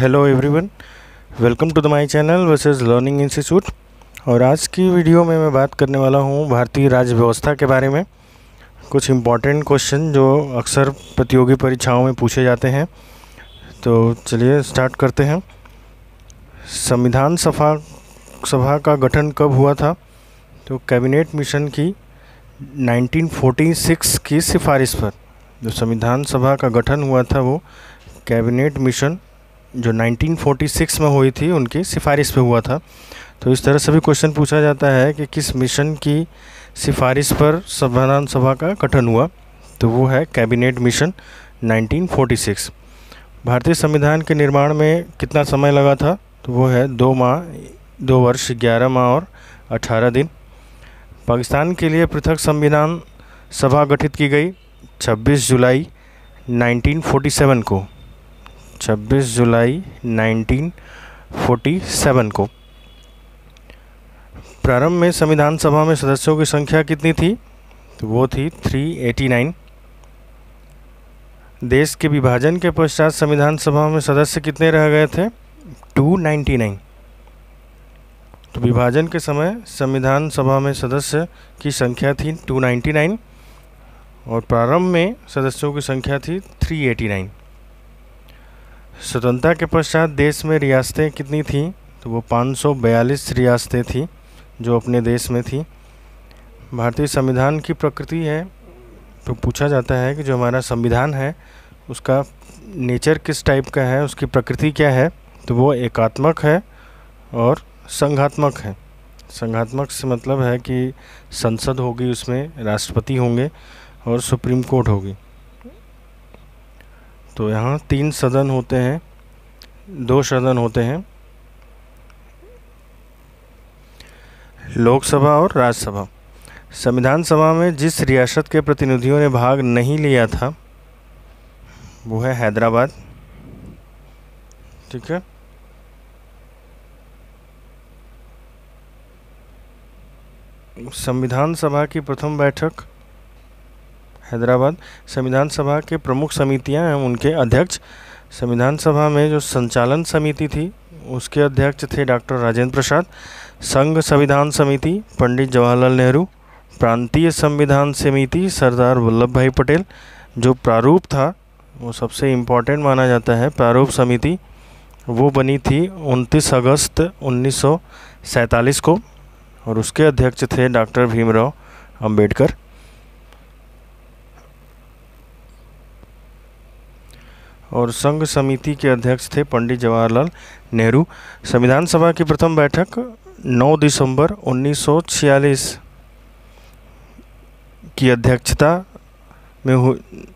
hello everyone welcome to the my channel versus learning institute और आज की video में मैं बात करने वाला हूँ भारतीय राज्य व्यवस्था के बारे में कुछ इम्पॉर्टेंट क्वेश्चन जो अक्सर प्रतियोगी परीक्षाओं में पूछे जाते हैं तो चलिए स्टार्ट करते हैं संविधान सभा सभा का गठन कब हुआ था तो कैबिनेट मिशन की नाइनटीन की सिफारिश पर जो संविधान सभा का गठन हुआ था वो कैबिनेट मिशन जो 1946 में हुई थी उनकी सिफारिश पे हुआ था तो इस तरह से भी क्वेश्चन पूछा जाता है कि किस मिशन की सिफारिश पर संविधान सभा का गठन हुआ तो वो है कैबिनेट मिशन 1946 भारतीय संविधान के निर्माण में कितना समय लगा था तो वो है दो माह दो वर्ष ग्यारह माह और अठारह दिन पाकिस्तान के लिए पृथक संविधान सभा गठित की गई 26 जुलाई 1947 को 26 जुलाई 1947 को प्रारंभ में संविधान सभा में सदस्यों की संख्या कितनी थी तो वो थी 389 देश के विभाजन के पश्चात संविधान सभा में सदस्य कितने रह गए थे 299 तो विभाजन के समय संविधान सभा में सदस्य की संख्या थी 299 और प्रारंभ में सदस्यों की संख्या थी 389 स्वतंत्रता के पश्चात देश में रियासतें कितनी थीं तो वो 542 रियासतें थीं जो अपने देश में थी भारतीय संविधान की प्रकृति है तो पूछा जाता है कि जो हमारा संविधान है उसका नेचर किस टाइप का है उसकी प्रकृति क्या है तो वो एकात्मक है और संघात्मक है संघात्मक से मतलब है कि संसद होगी उसमें राष्ट्रपति होंगे और सुप्रीम कोर्ट होगी तो यहाँ तीन सदन होते हैं दो सदन होते हैं लोकसभा और राज्यसभा संविधान सभा में जिस रियासत के प्रतिनिधियों ने भाग नहीं लिया था वो है हैदराबाद ठीक है संविधान सभा की प्रथम बैठक हैदराबाद संविधान सभा के प्रमुख समितियां हैं उनके अध्यक्ष संविधान सभा में जो संचालन समिति थी उसके अध्यक्ष थे डॉक्टर राजेंद्र प्रसाद संघ संविधान समिति पंडित जवाहरलाल नेहरू प्रांतीय संविधान समिति सरदार वल्लभ भाई पटेल जो प्रारूप था वो सबसे इम्पॉर्टेंट माना जाता है प्रारूप समिति वो बनी थी 29 अगस्त 1947 को और उसके अध्यक्ष थे डॉक्टर भीमराव अंबेडकर और संघ समिति के अध्यक्ष थे पंडित जवाहरलाल नेहरू संविधान सभा की प्रथम बैठक 9 दिसंबर 1946 की अध्यक्षता में हुई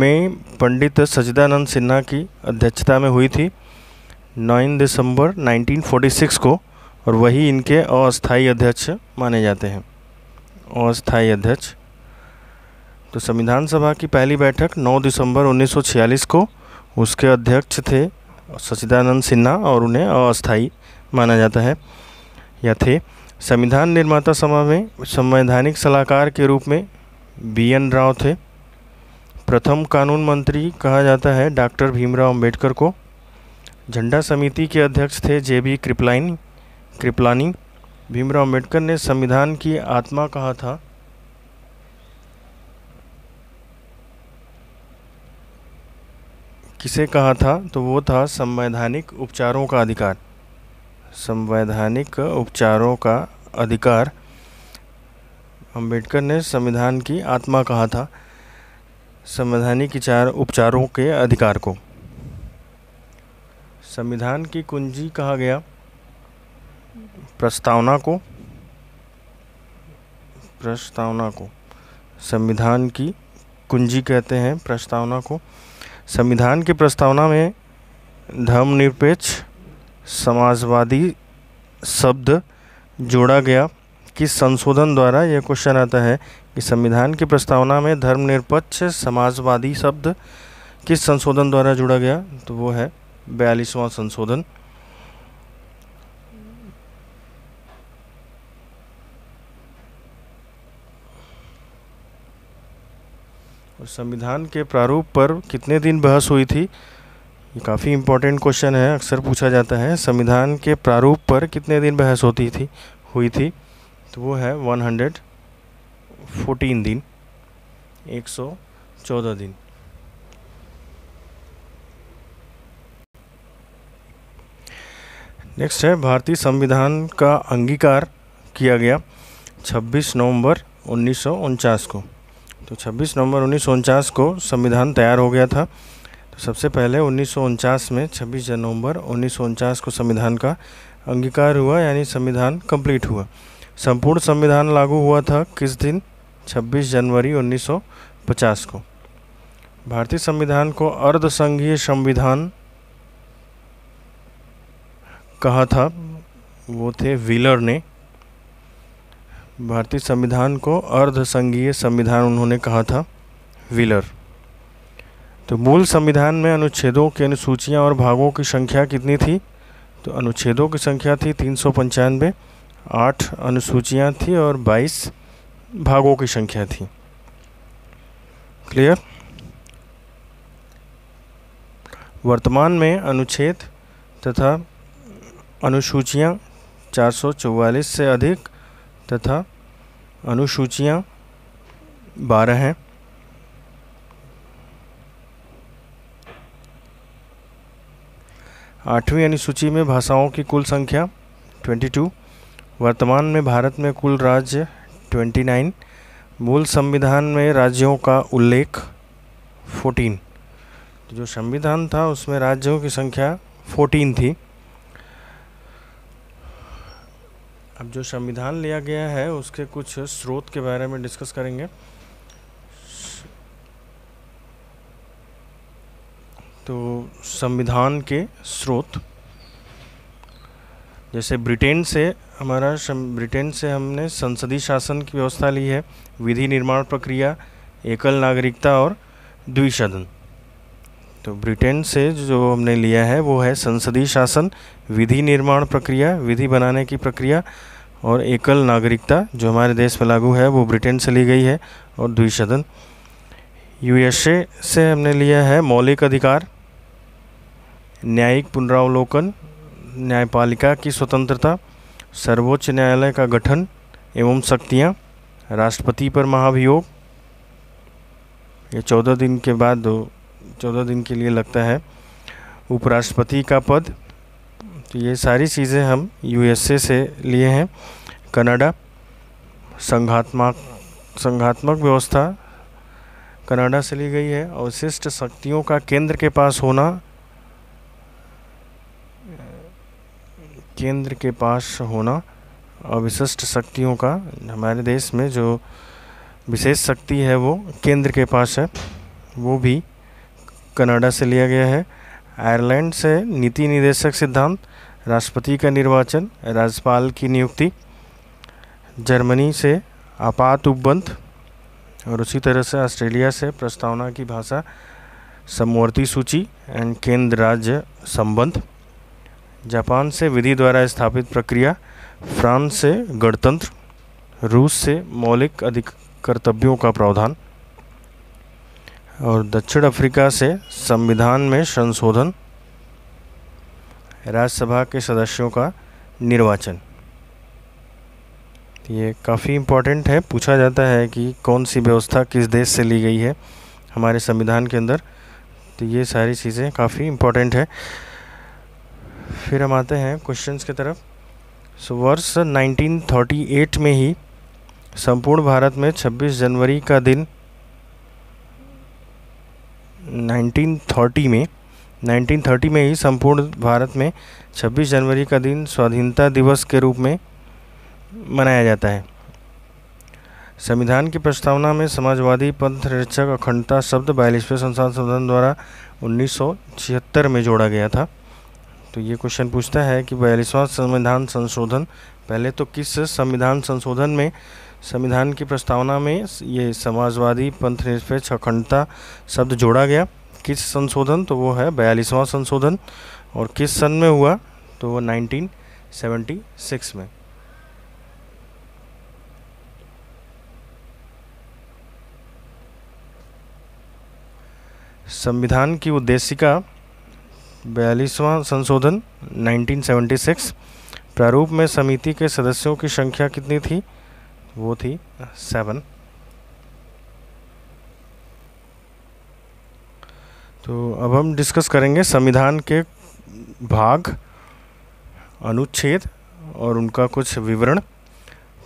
में पंडित सजदानंद सिन्हा की अध्यक्षता में हुई थी 9 दिसंबर 1946 को और वही इनके अस्थाई अध्यक्ष माने जाते हैं अस्थाई अध्यक्ष तो संविधान सभा की पहली बैठक 9 दिसंबर 1946 को उसके अध्यक्ष थे सचिदानंद सिन्हा और उन्हें अस्थाई माना जाता है या थे संविधान निर्माता सभा में संवैधानिक सलाहकार के रूप में बी एन राव थे प्रथम कानून मंत्री कहा जाता है डॉक्टर भीमराव अंबेडकर को झंडा समिति के अध्यक्ष थे जे बी कृपलाइन कृपलानी भीमराव अम्बेडकर ने संविधान की आत्मा कहा था किसे कहा था तो वो था संवैधानिक उपचारों का अधिकार संवैधानिक उपचारों का अधिकार अंबेडकर ने संविधान की आत्मा कहा था संवैधानिक उपचारों के अधिकार को संविधान की कुंजी कहा गया प्रस्तावना को प्रस्तावना को संविधान की कुंजी कहते हैं प्रस्तावना को संविधान की प्रस्तावना में धर्मनिरपेक्ष समाजवादी शब्द जोड़ा गया किस संशोधन द्वारा यह क्वेश्चन आता है कि संविधान की प्रस्तावना में धर्मनिरपेक्ष समाजवादी शब्द किस संशोधन द्वारा जोड़ा गया तो वो है बयालीसवां संशोधन और संविधान के प्रारूप पर कितने दिन बहस हुई थी ये काफ़ी इम्पोर्टेंट क्वेश्चन है अक्सर पूछा जाता है संविधान के प्रारूप पर कितने दिन बहस होती थी हुई थी तो वो है 114 दिन 114 दिन नेक्स्ट है भारतीय संविधान का अंगीकार किया गया 26 नवंबर उन्नीस को तो 26 नवंबर उन्नीस को संविधान तैयार हो गया था तो सबसे पहले उन्नीस में 26 नवंबर उन्नीस को संविधान का अंगीकार हुआ यानी संविधान कंप्लीट हुआ संपूर्ण संविधान लागू हुआ था किस दिन 26 जनवरी 1950 को भारतीय संविधान को अर्धसंघीय संविधान कहा था वो थे व्हीलर ने भारतीय संविधान को अर्धसंघीय संविधान उन्होंने कहा था विलर तो मूल संविधान में अनुच्छेदों की अनुसूचियाँ और भागों की संख्या कितनी थी तो अनुच्छेदों की संख्या थी तीन सौ पंचानवे आठ अनुसूचियाँ थी और बाईस भागों की संख्या थी क्लियर वर्तमान में अनुच्छेद तथा अनुसूचियाँ चार सौ चौवालीस से अधिक तथा अनुसूचियाँ बारह हैं आठवीं अनुसूची में भाषाओं की कुल संख्या 22 वर्तमान में भारत में कुल राज्य 29 मूल संविधान में राज्यों का उल्लेख 14 तो जो संविधान था उसमें राज्यों की संख्या 14 थी अब जो संविधान लिया गया है उसके कुछ स्रोत के बारे में डिस्कस करेंगे तो संविधान के स्रोत जैसे ब्रिटेन से हमारा ब्रिटेन से हमने संसदीय शासन की व्यवस्था ली है विधि निर्माण प्रक्रिया एकल नागरिकता और द्विशदन तो ब्रिटेन से जो हमने लिया है वो है संसदीय शासन विधि निर्माण प्रक्रिया विधि बनाने की प्रक्रिया और एकल नागरिकता जो हमारे देश में लागू है वो ब्रिटेन से ली गई है और द्विशदन यूएसए से हमने लिया है मौलिक अधिकार न्यायिक पुनरावलोकन न्यायपालिका की स्वतंत्रता सर्वोच्च न्यायालय का गठन एवं शक्तियाँ राष्ट्रपति पर महाभियोग ये चौदह दिन के बाद चौदह दिन के लिए लगता है उपराष्ट्रपति का पद तो ये सारी चीज़ें हम यूएसए से लिए हैं कनाडा संघात्मक संघात्मक व्यवस्था कनाडा से ली गई है अवशिष्ट शक्तियों का केंद्र के पास होना केंद्र के पास होना और विशिष्ट शक्तियों का हमारे देश में जो विशेष शक्ति है वो केंद्र के पास है वो भी कनाडा से लिया गया है आयरलैंड से नीति निदेशक सिद्धांत राष्ट्रपति का निर्वाचन राज्यपाल की नियुक्ति जर्मनी से आपात उपबंध और उसी तरह से ऑस्ट्रेलिया से प्रस्तावना की भाषा समवर्ती सूची एंड केंद्र राज्य संबंध जापान से विधि द्वारा स्थापित प्रक्रिया फ्रांस से गणतंत्र रूस से मौलिक अधिक कर्तव्यों का प्रावधान और दक्षिण अफ्रीका से संविधान में संशोधन राज्यसभा के सदस्यों का निर्वाचन ये काफ़ी इम्पोर्टेंट है पूछा जाता है कि कौन सी व्यवस्था किस देश से ली गई है हमारे संविधान के अंदर तो ये सारी चीज़ें काफ़ी इम्पॉर्टेंट है फिर हम आते हैं क्वेश्चंस की तरफ सो वर्ष 1938 में ही संपूर्ण भारत में 26 जनवरी का दिन 1930 में 1930 में ही संपूर्ण भारत में 26 जनवरी का दिन स्वाधीनता दिवस के रूप में मनाया जाता है संविधान की प्रस्तावना में समाजवादी पंथ रक्षक अखंडता शब्द बयालीसवें संसद सदन द्वारा उन्नीस में जोड़ा गया था तो ये क्वेश्चन पूछता है कि बयालीसवां संविधान संशोधन पहले तो किस संविधान संशोधन में संविधान की प्रस्तावना में ये समाजवादी पंथ निरपेक्ष अखंडता शब्द जोड़ा गया किस संशोधन तो वो है बयालीसवां संशोधन और किस सन में हुआ तो वो 1976 में संविधान की उद्देशिका बयालीसवां संशोधन 1976 प्रारूप में समिति के सदस्यों की संख्या कितनी थी वो थी सेवन तो अब हम डिस्कस करेंगे संविधान के भाग अनुच्छेद और उनका कुछ विवरण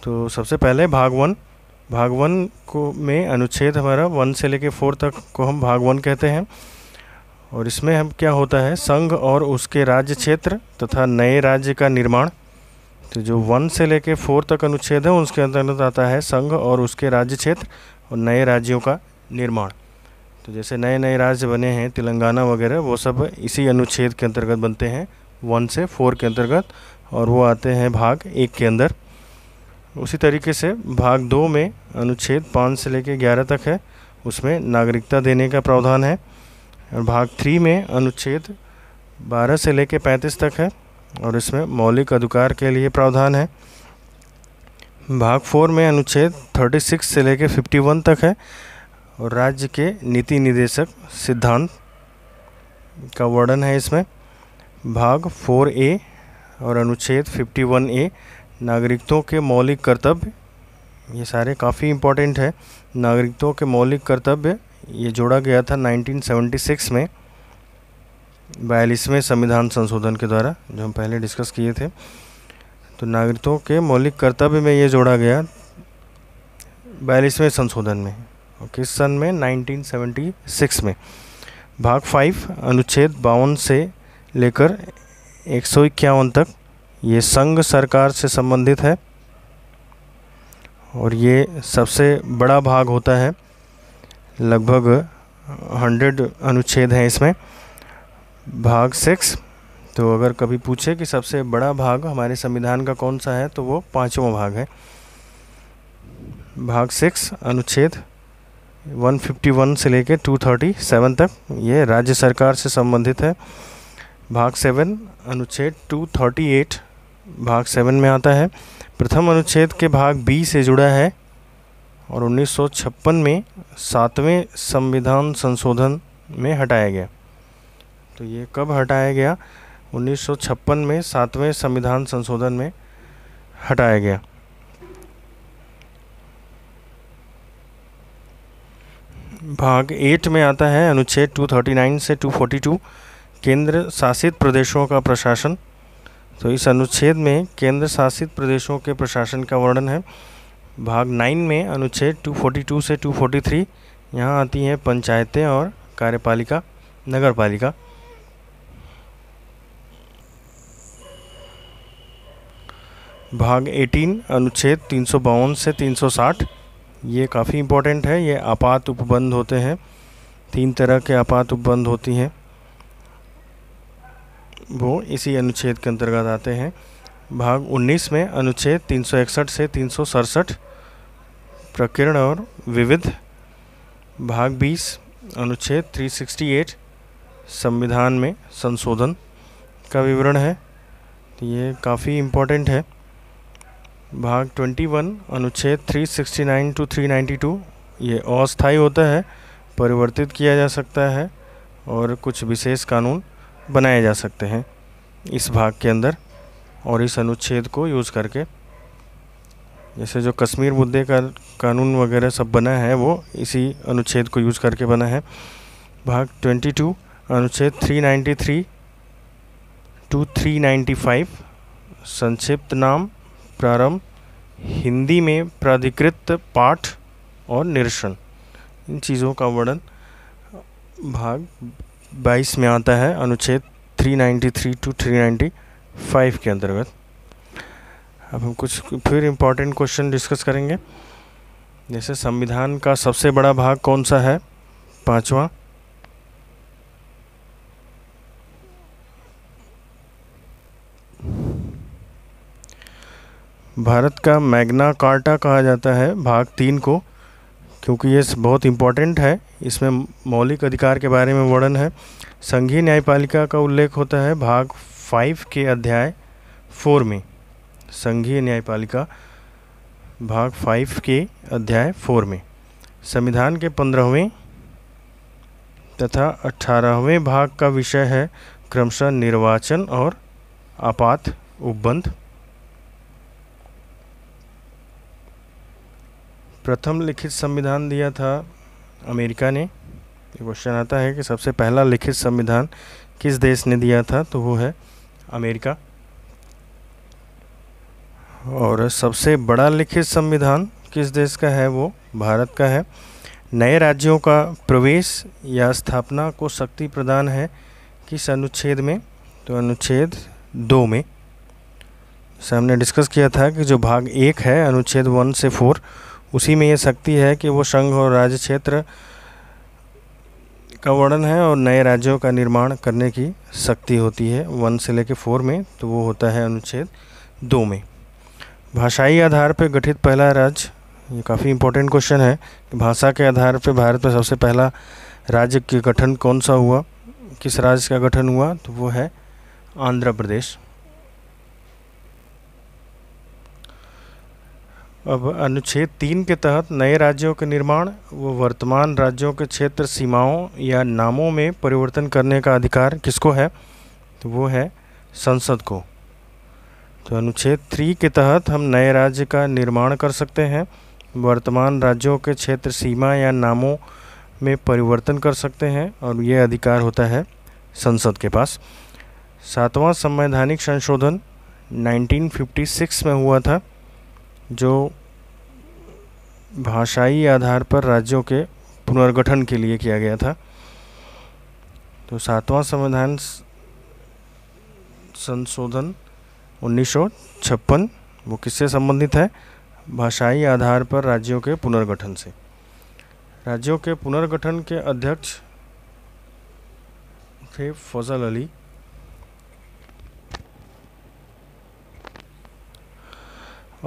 तो सबसे पहले भाग वन भाग वन को में अनुच्छेद हमारा वन से लेकर फोर तक को हम भाग वन कहते हैं और इसमें हम क्या होता है संघ और उसके राज्य क्षेत्र तथा नए राज्य का निर्माण तो जो वन से लेके फोर तक अनुच्छेद है उसके अंतर्गत आता है संघ और उसके राज्य क्षेत्र और नए राज्यों का निर्माण तो जैसे नए नए राज्य बने हैं तेलंगाना वगैरह वो सब इसी अनुच्छेद के अंतर्गत बनते हैं वन से फोर के अंतर्गत और वो आते हैं भाग एक के अंदर उसी तरीके से भाग दो में अनुच्छेद पाँच से लेकर ग्यारह तक है उसमें नागरिकता देने का प्रावधान है और भाग थ्री में अनुच्छेद बारह से लेकर पैंतीस तक है और इसमें मौलिक अधिकार के लिए प्रावधान है भाग फोर में अनुच्छेद 36 से लेकर 51 तक है और राज्य के नीति निदेशक सिद्धांत का वर्णन है इसमें भाग फोर ए और अनुच्छेद 51 ए नागरिकों के मौलिक कर्तव्य ये सारे काफ़ी इम्पोर्टेंट है नागरिकों के मौलिक कर्तव्य ये जोड़ा गया था 1976 में बयालीसवें संविधान संशोधन के द्वारा जो हम पहले डिस्कस किए थे तो नागरिकों के मौलिक कर्तव्य में ये जोड़ा गया बयालीसवें संशोधन में किस सन में 1976 में भाग फाइव अनुच्छेद बावन से लेकर एक सौ इक्यावन तक ये संघ सरकार से संबंधित है और ये सबसे बड़ा भाग होता है लगभग हंड्रेड अनुच्छेद हैं इसमें भाग सिक्स तो अगर कभी पूछे कि सबसे बड़ा भाग हमारे संविधान का कौन सा है तो वो पाँचवा भाग है भाग सिक्स अनुच्छेद 151 से लेकर 237 तक ये राज्य सरकार से संबंधित है भाग सेवन अनुच्छेद 238 भाग सेवन में आता है प्रथम अनुच्छेद के भाग बी से जुड़ा है और 1956 में सातवें संविधान संशोधन में हटाया गया तो ये कब हटाया गया 1956 में सातवें संविधान संशोधन में हटाया गया भाग एट में आता है अनुच्छेद 239 से 242 केंद्र शासित प्रदेशों का प्रशासन तो इस अनुच्छेद में केंद्र शासित प्रदेशों के प्रशासन का वर्णन है भाग नाइन में अनुच्छेद 242 से 243 यहाँ आती हैं पंचायतें और कार्यपालिका नगरपालिका भाग 18 अनुच्छेद तीन से 360 ये काफ़ी इम्पोर्टेंट है ये आपात उपबंध होते हैं तीन तरह के आपात उपबंध होती हैं वो इसी अनुच्छेद के अंतर्गत आते हैं भाग 19 में अनुच्छेद तीन से तीन प्रकीर्ण और विविध भाग 20 अनुच्छेद 368 संविधान में संशोधन का विवरण है ये काफ़ी इम्पोर्टेंट है भाग 21 अनुच्छेद 369 टू 392 ये अस्थायी होता है परिवर्तित किया जा सकता है और कुछ विशेष कानून बनाए जा सकते हैं इस भाग के अंदर और इस अनुच्छेद को यूज़ करके जैसे जो कश्मीर मुद्दे का कानून वगैरह सब बना है वो इसी अनुच्छेद को यूज़ करके बना है भाग 22 अनुच्छेद 393 टू फाइव संक्षिप्त नाम प्रारंभ हिंदी में प्राधिकृत पाठ और निरीक्षण इन चीज़ों का वर्णन भाग 22 में आता है अनुच्छेद 393 टू 395 के अंतर्गत अब हम कुछ फिर इम्पॉर्टेंट क्वेश्चन डिस्कस करेंगे जैसे संविधान का सबसे बड़ा भाग कौन सा है पांचवा भारत का मैग्ना कार्टा कहा जाता है भाग तीन को क्योंकि ये बहुत इम्पॉर्टेंट है इसमें मौलिक अधिकार के बारे में वर्णन है संघीय न्यायपालिका का उल्लेख होता है भाग फाइव के अध्याय फोर में संघीय न्यायपालिका भाग फाइव के अध्याय फोर में संविधान के पंद्रहवें तथा अठारहवें भाग का विषय है क्रमशः निर्वाचन और आपात उपबंध प्रथम लिखित संविधान दिया था अमेरिका ने ये क्वेश्चन आता है कि सबसे पहला लिखित संविधान किस देश ने दिया था तो वो है अमेरिका और सबसे बड़ा लिखित संविधान किस देश का है वो भारत का है नए राज्यों का प्रवेश या स्थापना को शक्ति प्रदान है किस अनुच्छेद में तो अनुच्छेद दो में हमने डिस्कस किया था कि जो भाग एक है अनुच्छेद वन से फोर उसी में ये शक्ति है कि वो संघ और राज्य क्षेत्र का वर्णन है और नए राज्यों का निर्माण करने की शक्ति होती है वन से लेकर फोर में तो वो होता है अनुच्छेद दो में भाषाई आधार पर गठित पहला राज्य ये काफ़ी इंपॉर्टेंट क्वेश्चन है कि भाषा के आधार पर भारत में सबसे पहला राज्य के गठन कौन सा हुआ किस राज्य का गठन हुआ तो वो है आंध्र प्रदेश अब अनुच्छेद तीन के तहत नए राज्यों के निर्माण व वर्तमान राज्यों के क्षेत्र सीमाओं या नामों में परिवर्तन करने का अधिकार किसको है तो वो है संसद को तो अनुच्छेद थ्री के तहत हम नए राज्य का निर्माण कर सकते हैं वर्तमान राज्यों के क्षेत्र सीमा या नामों में परिवर्तन कर सकते हैं और यह अधिकार होता है संसद के पास सातवां संवैधानिक संशोधन 1956 में हुआ था जो भाषाई आधार पर राज्यों के पुनर्गठन के लिए किया गया था तो सातवां संविधान संशोधन उन्नीस वो किससे संबंधित है भाषाई आधार पर राज्यों के पुनर्गठन से राज्यों के पुनर्गठन के अध्यक्ष थे फजल अली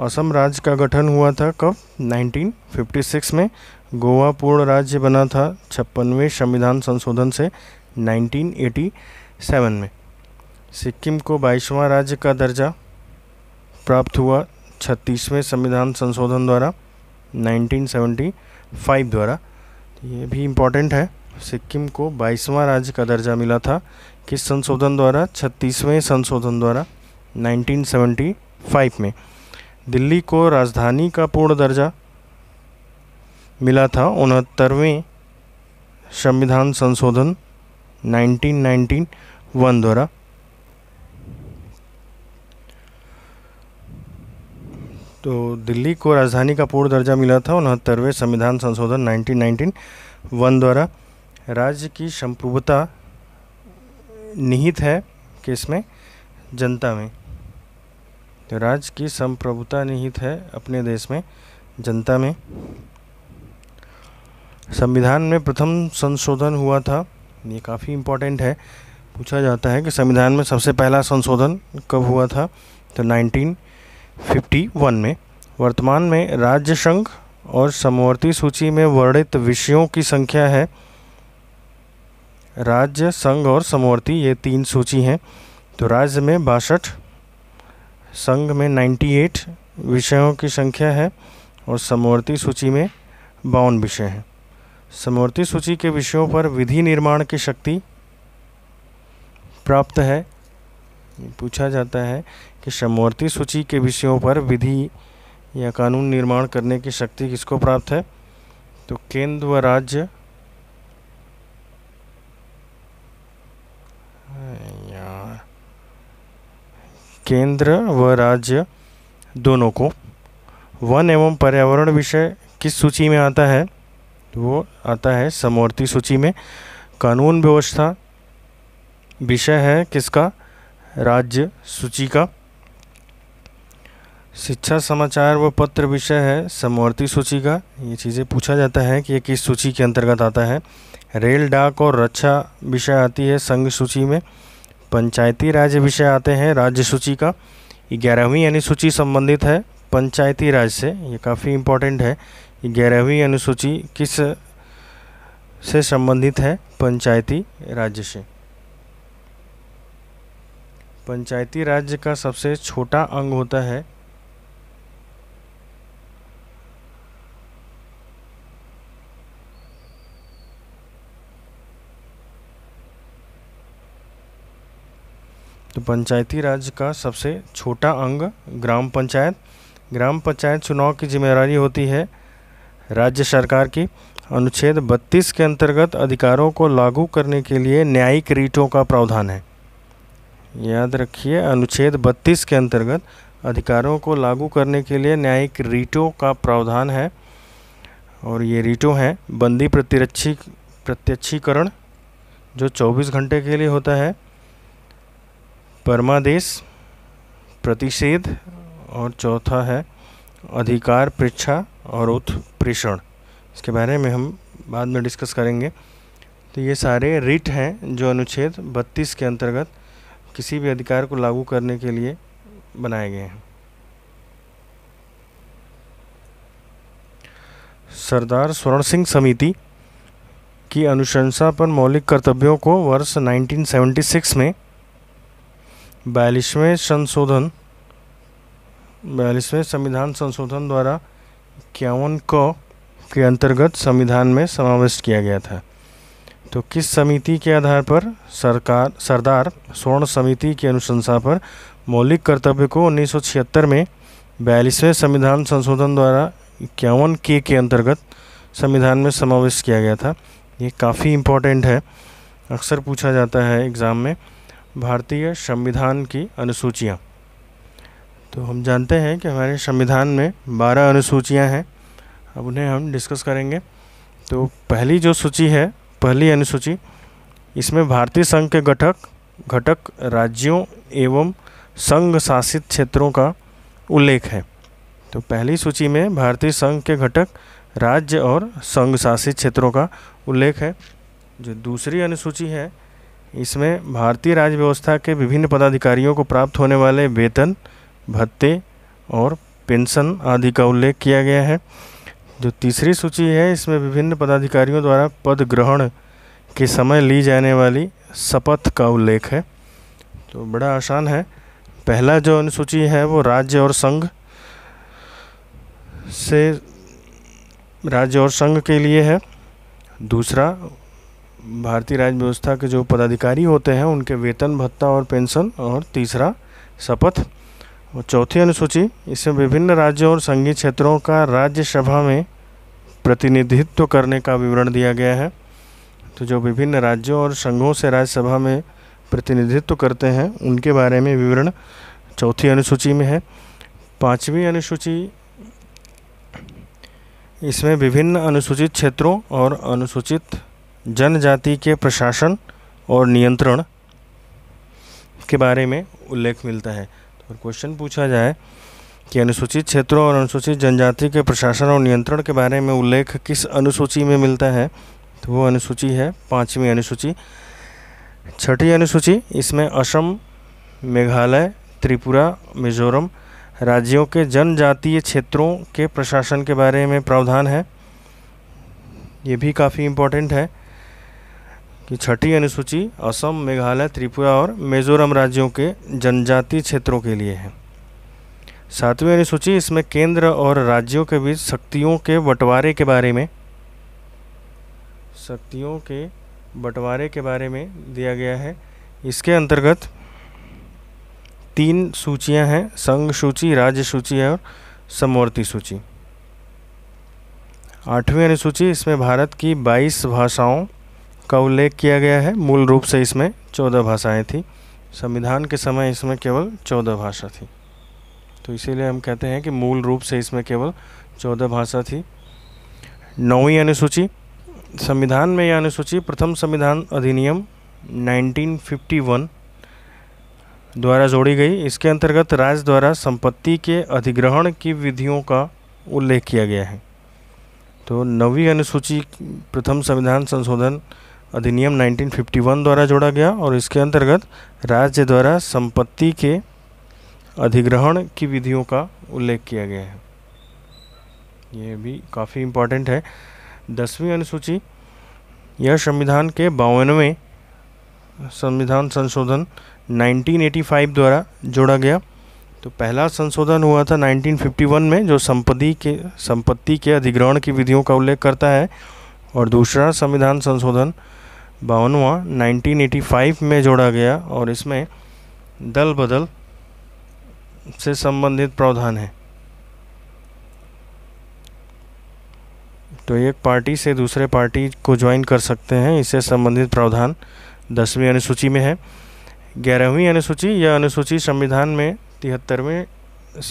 असम राज्य का गठन हुआ था कब 1956 में गोवा पूर्ण राज्य बना था छप्पनवे संविधान संशोधन से 1987 में सिक्किम को बाईसवां राज्य का दर्जा प्राप्त हुआ छत्तीसवें संविधान संशोधन द्वारा 1975 द्वारा ये भी इम्पोर्टेंट है सिक्किम को बाईसवां राज्य का दर्जा मिला था किस संशोधन द्वारा छत्तीसवें संशोधन द्वारा 1975 में दिल्ली को राजधानी का पूर्ण दर्जा मिला था उनहत्तरवें संविधान संशोधन 1991 वन द्वारा तो दिल्ली को राजधानी का पूर्ण दर्जा मिला था उनहत्तरवें संविधान संशोधन 1991 वन द्वारा राज्य की संप्रभुता निहित है किसमें जनता में तो राज्य की संप्रभुता निहित है अपने देश में जनता में संविधान में प्रथम संशोधन हुआ था ये काफ़ी इम्पोर्टेंट है पूछा जाता है कि संविधान में सबसे पहला संशोधन कब हुआ था तो 1951 में वर्तमान में राज्य संघ और समवर्ती सूची में वर्णित विषयों की संख्या है राज्य संघ और समवर्ती ये तीन सूची हैं तो राज्य में बासठ संघ में 98 विषयों की संख्या है और समवर्ती सूची में बावन विषय हैं समवर्ती सूची के विषयों पर विधि निर्माण की शक्ति प्राप्त है पूछा जाता है कि समवर्ती सूची के विषयों पर विधि या कानून निर्माण करने की शक्ति किसको प्राप्त है तो केंद्र व राज्य केंद्र व राज्य दोनों को वन एवं पर्यावरण विषय किस सूची में आता है वो आता है समवर्ती सूची में कानून व्यवस्था विषय है किसका राज्य सूची का शिक्षा समाचार व पत्र विषय है समवर्ती सूची का ये चीज़ें पूछा जाता है कि ये किस सूची के अंतर्गत आता है रेल डाक और रक्षा विषय आती है संघ सूची में पंचायती राज विषय आते हैं राज्य सूची का ग्यारहवीं अनुसूची संबंधित है पंचायती राज से ये काफ़ी इम्पोर्टेंट है ग्यारहवीं अनुसूची किस से संबंधित है पंचायती राज्य से पंचायती राज्य का सबसे छोटा अंग होता है तो पंचायती राज का सबसे छोटा अंग ग्राम पंचायत ग्राम पंचायत चुनाव की जिम्मेदारी होती है राज्य सरकार की अनुच्छेद 32 के अंतर्गत अधिकारों को लागू करने के लिए न्यायिक रीटों का प्रावधान है याद रखिए अनुच्छेद 32 के अंतर्गत अधिकारों को लागू करने के लिए न्यायिक रीटों का प्रावधान है और ये रीटों हैं बंदी प्रतिरक्षी प्रत्यक्षीकरण जो 24 घंटे के लिए होता है परमादेश प्रतिषेध और चौथा है अधिकार पृछा और उत्प्रेषण इसके बारे में हम बाद में डिस्कस करेंगे तो ये सारे रिट हैं जो अनुच्छेद 32 के अंतर्गत किसी भी अधिकार को लागू करने के लिए बनाए गए हैं सरदार स्वर्ण सिंह समिति की अनुशंसा पर मौलिक कर्तव्यों को वर्ष 1976 में बयालीसवें संशोधन बयालीसवें संविधान संशोधन द्वारा इक्यावन क के अंतर्गत संविधान में समाविष्ट किया गया था तो किस समिति के आधार पर सरकार सरदार स्वर्ण समिति की अनुशंसा पर मौलिक कर्तव्य को 1976 में बयालीसवें संविधान संशोधन द्वारा इक्यावन के के अंतर्गत संविधान में समावेश किया गया था ये काफ़ी इम्पोर्टेंट है अक्सर पूछा जाता है एग्ज़ाम में भारतीय संविधान की अनुसूचियाँ तो हम जानते हैं कि हमारे संविधान में बारह अनुसूचियाँ हैं अब उन्हें हम डिस्कस करेंगे तो पहली जो सूची है पहली अनुसूची इसमें भारतीय संघ के घटक घटक राज्यों एवं संघ शासित क्षेत्रों का उल्लेख है तो पहली सूची में भारतीय संघ के घटक राज्य और संघ शासित क्षेत्रों का उल्लेख है जो दूसरी अनुसूची है इसमें भारतीय राज्य व्यवस्था के विभिन्न पदाधिकारियों को प्राप्त होने वाले वेतन भत्ते और पेंशन आदि का उल्लेख किया गया है जो तीसरी सूची है इसमें विभिन्न पदाधिकारियों द्वारा पद ग्रहण के समय ली जाने वाली शपथ का उल्लेख है तो बड़ा आसान है पहला जो अनुसूची है वो राज्य और संघ से राज्य और संघ के लिए है दूसरा भारतीय राज्य व्यवस्था के जो पदाधिकारी होते हैं उनके वेतन भत्ता और पेंशन और तीसरा शपथ और चौथी अनुसूची इसमें विभिन्न राज्यों और संघीय क्षेत्रों का राज्यसभा में प्रतिनिधित्व करने का विवरण दिया गया है तो जो विभिन्न राज्यों और संघों से राज्यसभा में प्रतिनिधित्व करते हैं उनके बारे में विवरण चौथी अनुसूची में है पांचवी अनुसूची इसमें विभिन्न अनुसूचित क्षेत्रों और अनुसूचित जनजाति के प्रशासन और नियंत्रण के बारे में उल्लेख मिलता है तो क्वेश्चन पूछा जाए कि अनुसूचित क्षेत्रों और अनुसूचित जनजाति के प्रशासन और नियंत्रण के बारे में उल्लेख किस अनुसूची में मिलता है तो वो अनुसूची है पाँचवीं अनुसूची छठी अनुसूची इसमें असम मेघालय त्रिपुरा मिजोरम राज्यों के जनजातीय क्षेत्रों के प्रशासन के बारे में प्रावधान है ये भी काफ़ी इम्पोर्टेंट है कि छठी अनुसूची असम मेघालय त्रिपुरा और मिजोरम राज्यों के जनजातीय क्षेत्रों के लिए है सातवीं अनुसूची इसमें केंद्र और राज्यों के बीच शक्तियों के बंटवारे के बारे में शक्तियों के बंटवारे के बारे में दिया गया है इसके अंतर्गत तीन सूचियां हैं संघ सूची राज्य सूची और समवर्ती सूची आठवीं अनुसूची इसमें भारत की 22 भाषाओं का उल्लेख किया गया है मूल रूप से इसमें चौदह भाषाएं थी संविधान के समय इसमें केवल चौदह भाषा थी तो इसीलिए हम कहते हैं कि मूल रूप से इसमें केवल चौदह भाषा थी नौवीं अनुसूची संविधान में यह अनुसूची प्रथम संविधान अधिनियम 1951 द्वारा जोड़ी गई इसके अंतर्गत राज्य द्वारा संपत्ति के अधिग्रहण की विधियों का उल्लेख किया गया है तो नवी अनुसूची प्रथम संविधान संशोधन अधिनियम 1951 द्वारा जोड़ा गया और इसके अंतर्गत राज्य द्वारा संपत्ति के अधिग्रहण की विधियों का उल्लेख किया गया है ये भी काफ़ी इम्पॉर्टेंट है दसवीं अनुसूची यह संविधान के बावनवें संविधान संशोधन 1985 द्वारा जोड़ा गया तो पहला संशोधन हुआ था 1951 में जो संपत्ति के संपत्ति के अधिग्रहण की विधियों का उल्लेख करता है और दूसरा संविधान संशोधन बावनवा 1985 में जोड़ा गया और इसमें दल बदल से संबंधित प्रावधान है तो एक पार्टी से दूसरे पार्टी को ज्वाइन कर सकते हैं इससे संबंधित प्रावधान दसवीं अनुसूची में है ग्यारहवीं अनुसूची या अनुसूची संविधान में तिहत्तरवें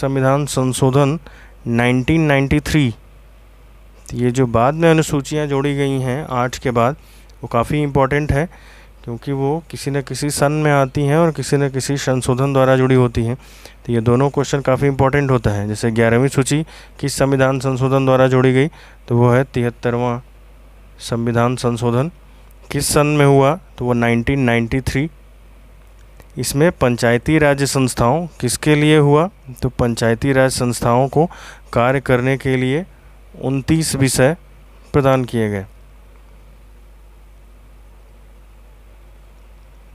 संविधान संशोधन 1993 ये जो बाद में अनुसूचियां जोड़ी गई हैं आठ के बाद वो काफ़ी इम्पोर्टेंट है क्योंकि वो किसी न किसी सन में आती हैं और किसी न किसी संशोधन द्वारा जुड़ी होती हैं तो ये दोनों क्वेश्चन काफ़ी इंपॉर्टेंट होता है जैसे ग्यारहवीं सूची किस संविधान संशोधन द्वारा जोड़ी गई तो वो है तिहत्तरवा संविधान संशोधन किस सन में हुआ तो वो 1993 इसमें पंचायती राज संस्थाओं किसके लिए हुआ तो पंचायती राज संस्थाओं को कार्य करने के लिए उनतीस विषय प्रदान किए गए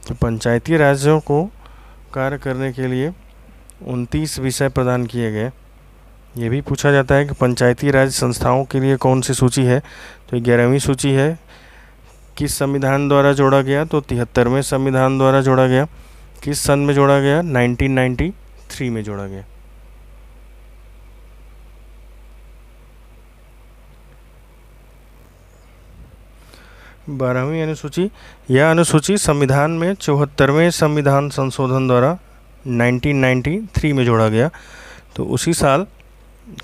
तो पंचायती राज्यों को कार्य करने के लिए उनतीस विषय प्रदान किए गए ये भी पूछा जाता है कि पंचायती राज संस्थाओं के लिए कौन सी सूची है तो ग्यारहवीं सूची है किस संविधान द्वारा जोड़ा गया तो तिहत्तरवें संविधान द्वारा जोड़ा गया किस सन में जोड़ा गया 1993 में जोड़ा गया बारहवीं अनुसूची यह अनुसूची संविधान में चौहत्तरवें संविधान संशोधन द्वारा 1993 में जोड़ा गया तो उसी साल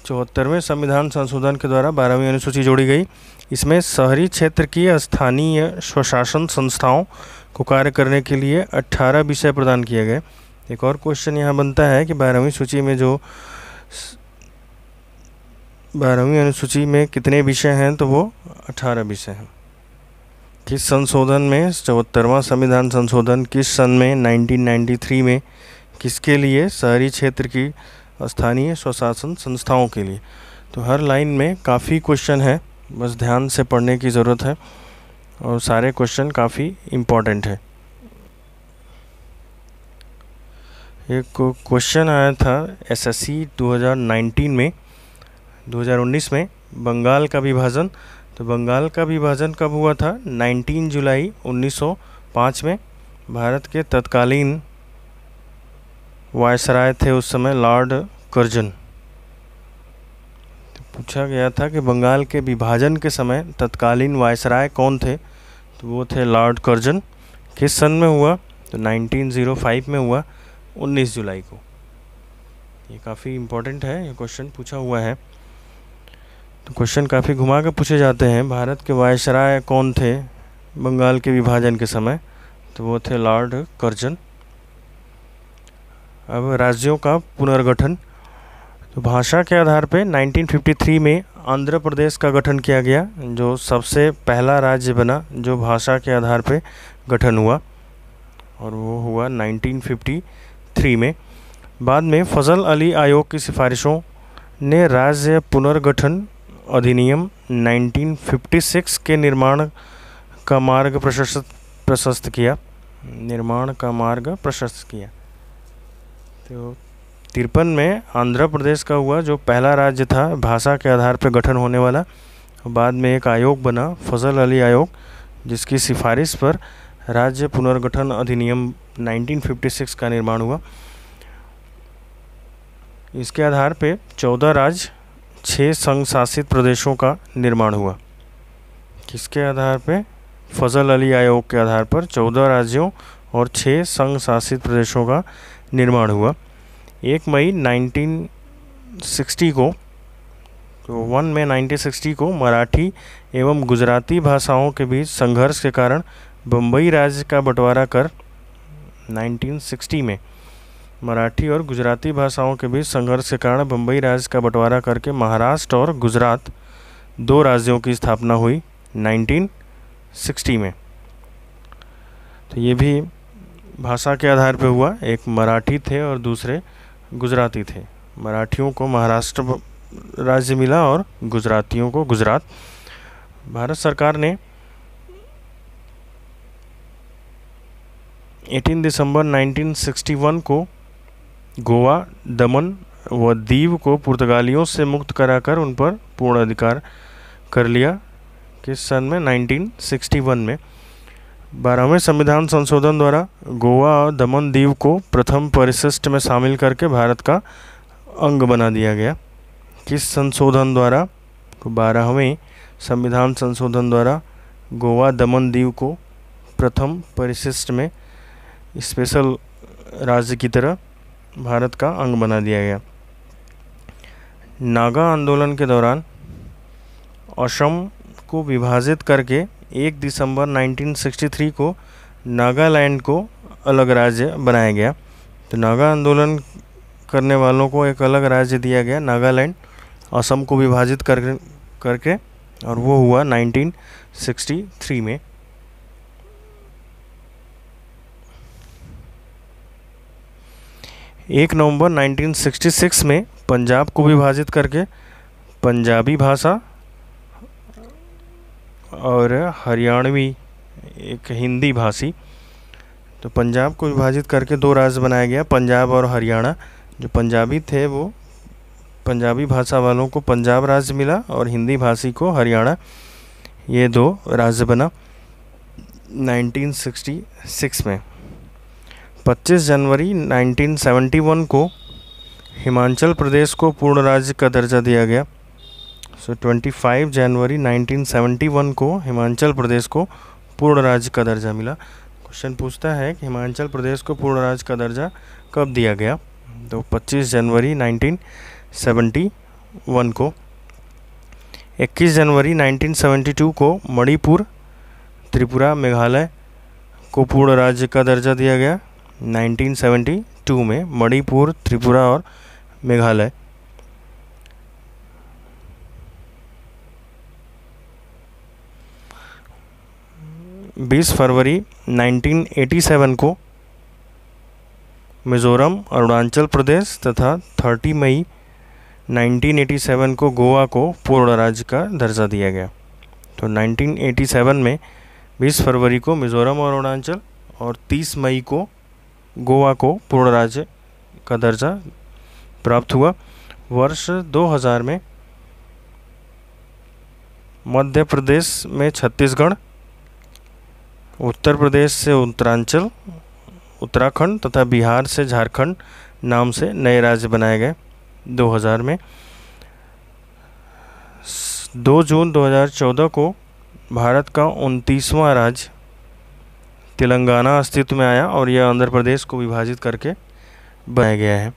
चौहत्तरवें संविधान संशोधन के द्वारा बारहवीं अनुसूची जोड़ी गई इसमें शहरी क्षेत्र की स्थानीय स्वशासन संस्थाओं को कार्य करने के लिए 18 विषय प्रदान किए गए एक और क्वेश्चन यहाँ बनता है कि बारहवीं सूची में जो बारहवीं अनुसूची में कितने विषय हैं तो वो अठारह विषय हैं किस संशोधन में चौहत्तरवां संविधान संशोधन किस सन में 1993 में किसके लिए शहरी क्षेत्र की स्थानीय स्वशासन संस्थाओं के लिए तो हर लाइन में काफ़ी क्वेश्चन है बस ध्यान से पढ़ने की ज़रूरत है और सारे क्वेश्चन काफ़ी इम्पोर्टेंट है एक क्वेश्चन आया था एसएससी 2019 में 2019 में बंगाल का विभाजन तो बंगाल का विभाजन कब हुआ था 19 जुलाई 1905 में भारत के तत्कालीन वायसराय थे उस समय लॉर्ड कर्जन तो पूछा गया था कि बंगाल के विभाजन के समय तत्कालीन वायसराय कौन थे तो वो थे लॉर्ड कर्जन किस सन में हुआ तो 1905 में हुआ 19 जुलाई को ये काफ़ी इम्पोर्टेंट है ये क्वेश्चन पूछा हुआ है तो क्वेश्चन काफ़ी घुमा कर पूछे जाते हैं भारत के वायसराय कौन थे बंगाल के विभाजन के समय तो वो थे लॉर्ड कर्जन अब राज्यों का पुनर्गठन तो भाषा के आधार पे 1953 में आंध्र प्रदेश का गठन किया गया जो सबसे पहला राज्य बना जो भाषा के आधार पे गठन हुआ और वो हुआ 1953 में बाद में फजल अली आयोग की सिफारिशों ने राज्य पुनर्गठन अधिनियम 1956 के निर्माण का मार्ग प्रशस्त प्रशस्त किया निर्माण का मार्ग प्रशस्त किया तो तिरपन में आंध्र प्रदेश का हुआ जो पहला राज्य था भाषा के आधार पर गठन होने वाला बाद में एक आयोग बना फजल अली आयोग जिसकी सिफारिश पर राज्य पुनर्गठन अधिनियम 1956 का निर्माण हुआ इसके आधार पे चौदह राज्य छः संघ शासित प्रदेशों का निर्माण हुआ किसके आधार पर फजल अली आयोग के आधार पर चौदह राज्यों और छः संघ शासित प्रदेशों का निर्माण हुआ एक मई 1960 को तो वन मई 1960 को मराठी एवं गुजराती भाषाओं के बीच संघर्ष के कारण बम्बई राज्य का बंटवारा कर 1960 में मराठी और गुजराती भाषाओं के बीच संघर्ष के कारण बम्बई राज्य का बंटवारा करके महाराष्ट्र और गुजरात दो राज्यों की स्थापना हुई 1960 में तो ये भी भाषा के आधार पर हुआ एक मराठी थे और दूसरे गुजराती थे मराठियों को महाराष्ट्र राज्य मिला और गुजरातियों को गुजरात भारत सरकार ने 18 दिसंबर 1961 को गोवा दमन व दीव को पुर्तगालियों से मुक्त कराकर उन पर पूर्ण अधिकार कर लिया किस सन में 1961 में बारहवें संविधान संशोधन द्वारा गोवा और दमन दीव को प्रथम परिशिष्ट में शामिल करके भारत का अंग बना दिया गया किस संशोधन द्वारा तो बारहवें संविधान संशोधन द्वारा गोवा दमन दीव को प्रथम परिशिष्ट में स्पेशल राज्य की तरह भारत का अंग बना दिया गया नागा आंदोलन के दौरान असम को विभाजित करके 1 दिसंबर 1963 को नागालैंड को अलग राज्य बनाया गया तो नागा आंदोलन करने वालों को एक अलग राज्य दिया गया नागालैंड असम को विभाजित कर करके और वो हुआ 1963 में एक नवंबर 1966 में पंजाब को विभाजित करके पंजाबी भाषा और हरियाणवी एक हिंदी भाषी तो पंजाब को विभाजित करके दो राज्य बनाया गया पंजाब और हरियाणा जो पंजाबी थे वो पंजाबी भाषा वालों को पंजाब राज्य मिला और हिंदी भाषी को हरियाणा ये दो राज्य बना 1966 में 25 जनवरी 1971 को हिमाचल प्रदेश को पूर्ण राज्य का दर्जा दिया गया सो so, 25 जनवरी 1971 को हिमाचल प्रदेश को पूर्ण राज्य का दर्जा मिला क्वेश्चन पूछता है कि हिमाचल प्रदेश को पूर्ण राज्य का दर्जा कब दिया गया तो 25 जनवरी 1971 को 21 जनवरी 1972 को मणिपुर त्रिपुरा मेघालय को पूर्ण राज्य का दर्जा दिया गया 1972 में मणिपुर त्रिपुरा और मेघालय बीस फरवरी 1987 को मिज़ोरम अरुणाचल प्रदेश तथा 30 मई 1987 को गोवा को पूर्ण राज्य का दर्जा दिया गया तो 1987 में 20 फरवरी को मिज़ोरम और अरुणाचल और 30 मई को गोवा को पूर्ण राज्य का दर्जा प्राप्त हुआ वर्ष 2000 में मध्य प्रदेश में छत्तीसगढ़ उत्तर प्रदेश से उत्तरांचल उत्तराखंड तथा बिहार से झारखंड नाम से नए राज्य बनाए गए 2000 में 2 जून 2014 को भारत का उनतीसवां राज्य तेलंगाना अस्तित्व में आया और यह आंध्र प्रदेश को विभाजित करके बनाया गया है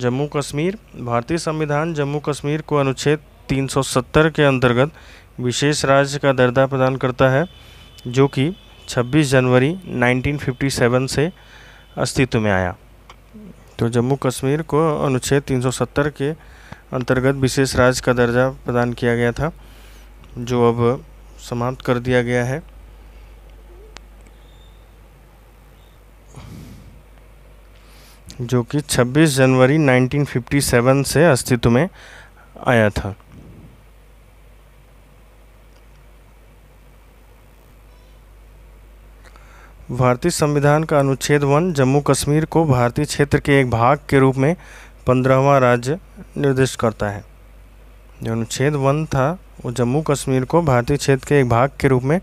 जम्मू कश्मीर भारतीय संविधान जम्मू कश्मीर को अनुच्छेद 370 के अंतर्गत विशेष राज्य का दर्जा प्रदान करता है जो कि 26 जनवरी 1957 से अस्तित्व में आया तो जम्मू कश्मीर को अनुच्छेद 370 के अंतर्गत विशेष राज्य का दर्जा प्रदान किया गया था जो अब समाप्त कर दिया गया है जो कि 26 जनवरी 1957 से अस्तित्व में आया था भारतीय संविधान का अनुच्छेद वन जम्मू कश्मीर को भारतीय क्षेत्र के एक भाग के रूप में पंद्रहवा राज्य निर्दिष्ट करता है जो अनुच्छेद वन था वो जम्मू कश्मीर को भारतीय क्षेत्र के एक भाग के रूप में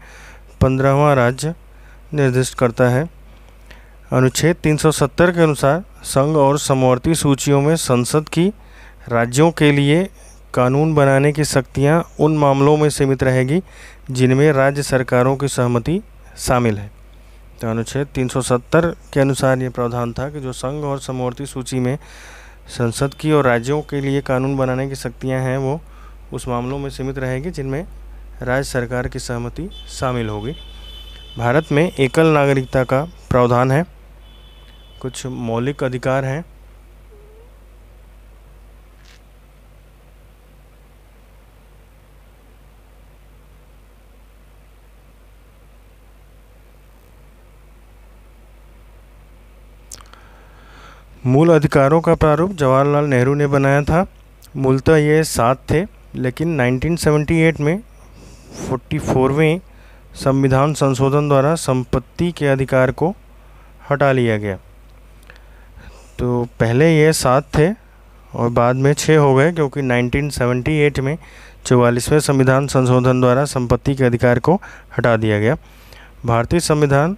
पंद्रहवा राज्य निर्दिष्ट करता है अनुच्छेद 370 के अनुसार संघ और समवर्ती सूचियों में संसद की राज्यों के लिए कानून बनाने की शक्तियाँ उन मामलों में सीमित रहेगी जिनमें राज्य सरकारों की सहमति शामिल है तो अनुच्छेद 370 के अनुसार ये प्रावधान था कि जो संघ और समवर्ती सूची में संसद की और राज्यों के लिए कानून बनाने की शक्तियाँ हैं वो उस मामलों में सीमित रहेगी जिनमें राज्य सरकार की सहमति शामिल होगी भारत में एकल नागरिकता का प्रावधान है कुछ मौलिक अधिकार हैं मूल अधिकारों का प्रारूप जवाहरलाल नेहरू ने बनाया था मूलतः ये सात थे लेकिन 1978 में 44वें संविधान संशोधन द्वारा संपत्ति के अधिकार को हटा लिया गया तो पहले ये सात थे और बाद में छः हो गए क्योंकि 1978 में चौवालीसवें संविधान संशोधन द्वारा संपत्ति के अधिकार को हटा दिया गया भारतीय संविधान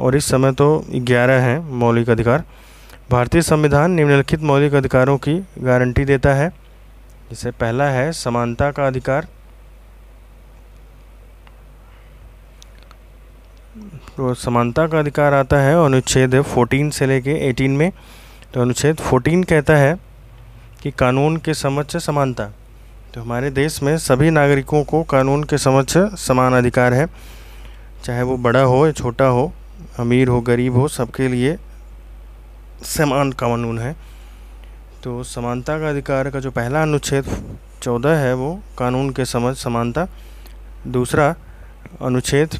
और इस समय तो ग्यारह हैं मौलिक अधिकार भारतीय संविधान निम्नलिखित मौलिक अधिकारों की गारंटी देता है जिसे पहला है समानता का अधिकार तो समानता का अधिकार आता है अनुच्छेद 14 से लेके 18 में तो अनुच्छेद 14 कहता है कि कानून के समक्ष समानता तो हमारे देश में सभी नागरिकों को कानून के समक्ष समान अधिकार है चाहे वो बड़ा हो या छोटा हो अमीर हो गरीब हो सबके लिए समान कानून है तो समानता का अधिकार का जो पहला अनुच्छेद चौदह है वो कानून के समझ समानता दूसरा अनुच्छेद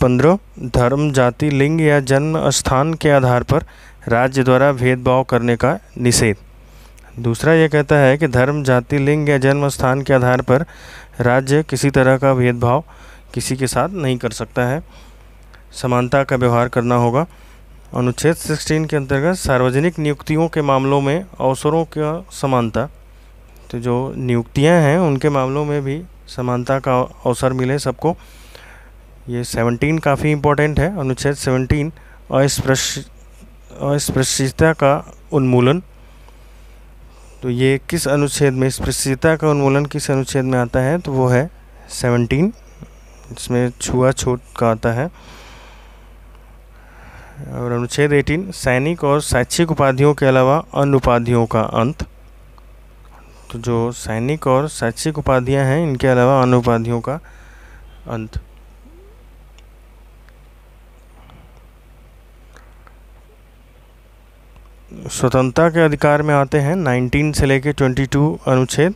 पंद्रह धर्म जाति लिंग या जन्म स्थान के आधार पर राज्य द्वारा भेदभाव करने का निषेध दूसरा यह कहता है कि धर्म जाति लिंग या जन्म स्थान के आधार पर राज्य किसी तरह का भेदभाव किसी के साथ नहीं कर सकता है समानता का व्यवहार करना होगा अनुच्छेद 16 के अंतर्गत सार्वजनिक नियुक्तियों के मामलों में अवसरों का समानता तो जो नियुक्तियां हैं उनके मामलों में भी समानता का अवसर मिले सबको ये 17 काफ़ी इम्पोर्टेंट है अनुच्छेद 17 अस्पृश्यता का उन्मूलन तो ये किस अनुच्छेद में स्पृश्यता का उन्मूलन किस अनुच्छेद में आता है तो वो है 17 इसमें छुआछूत का आता है और अनुच्छेद 18 सैनिक और शैक्षिक उपाधियों के अलावा अन्य उपाधियों का अंत तो जो सैनिक और शैक्षिक उपाधियां हैं इनके अलावा अन्य उपाधियों का अंत स्वतंत्रता के अधिकार में आते हैं 19 से लेकर 22 अनुच्छेद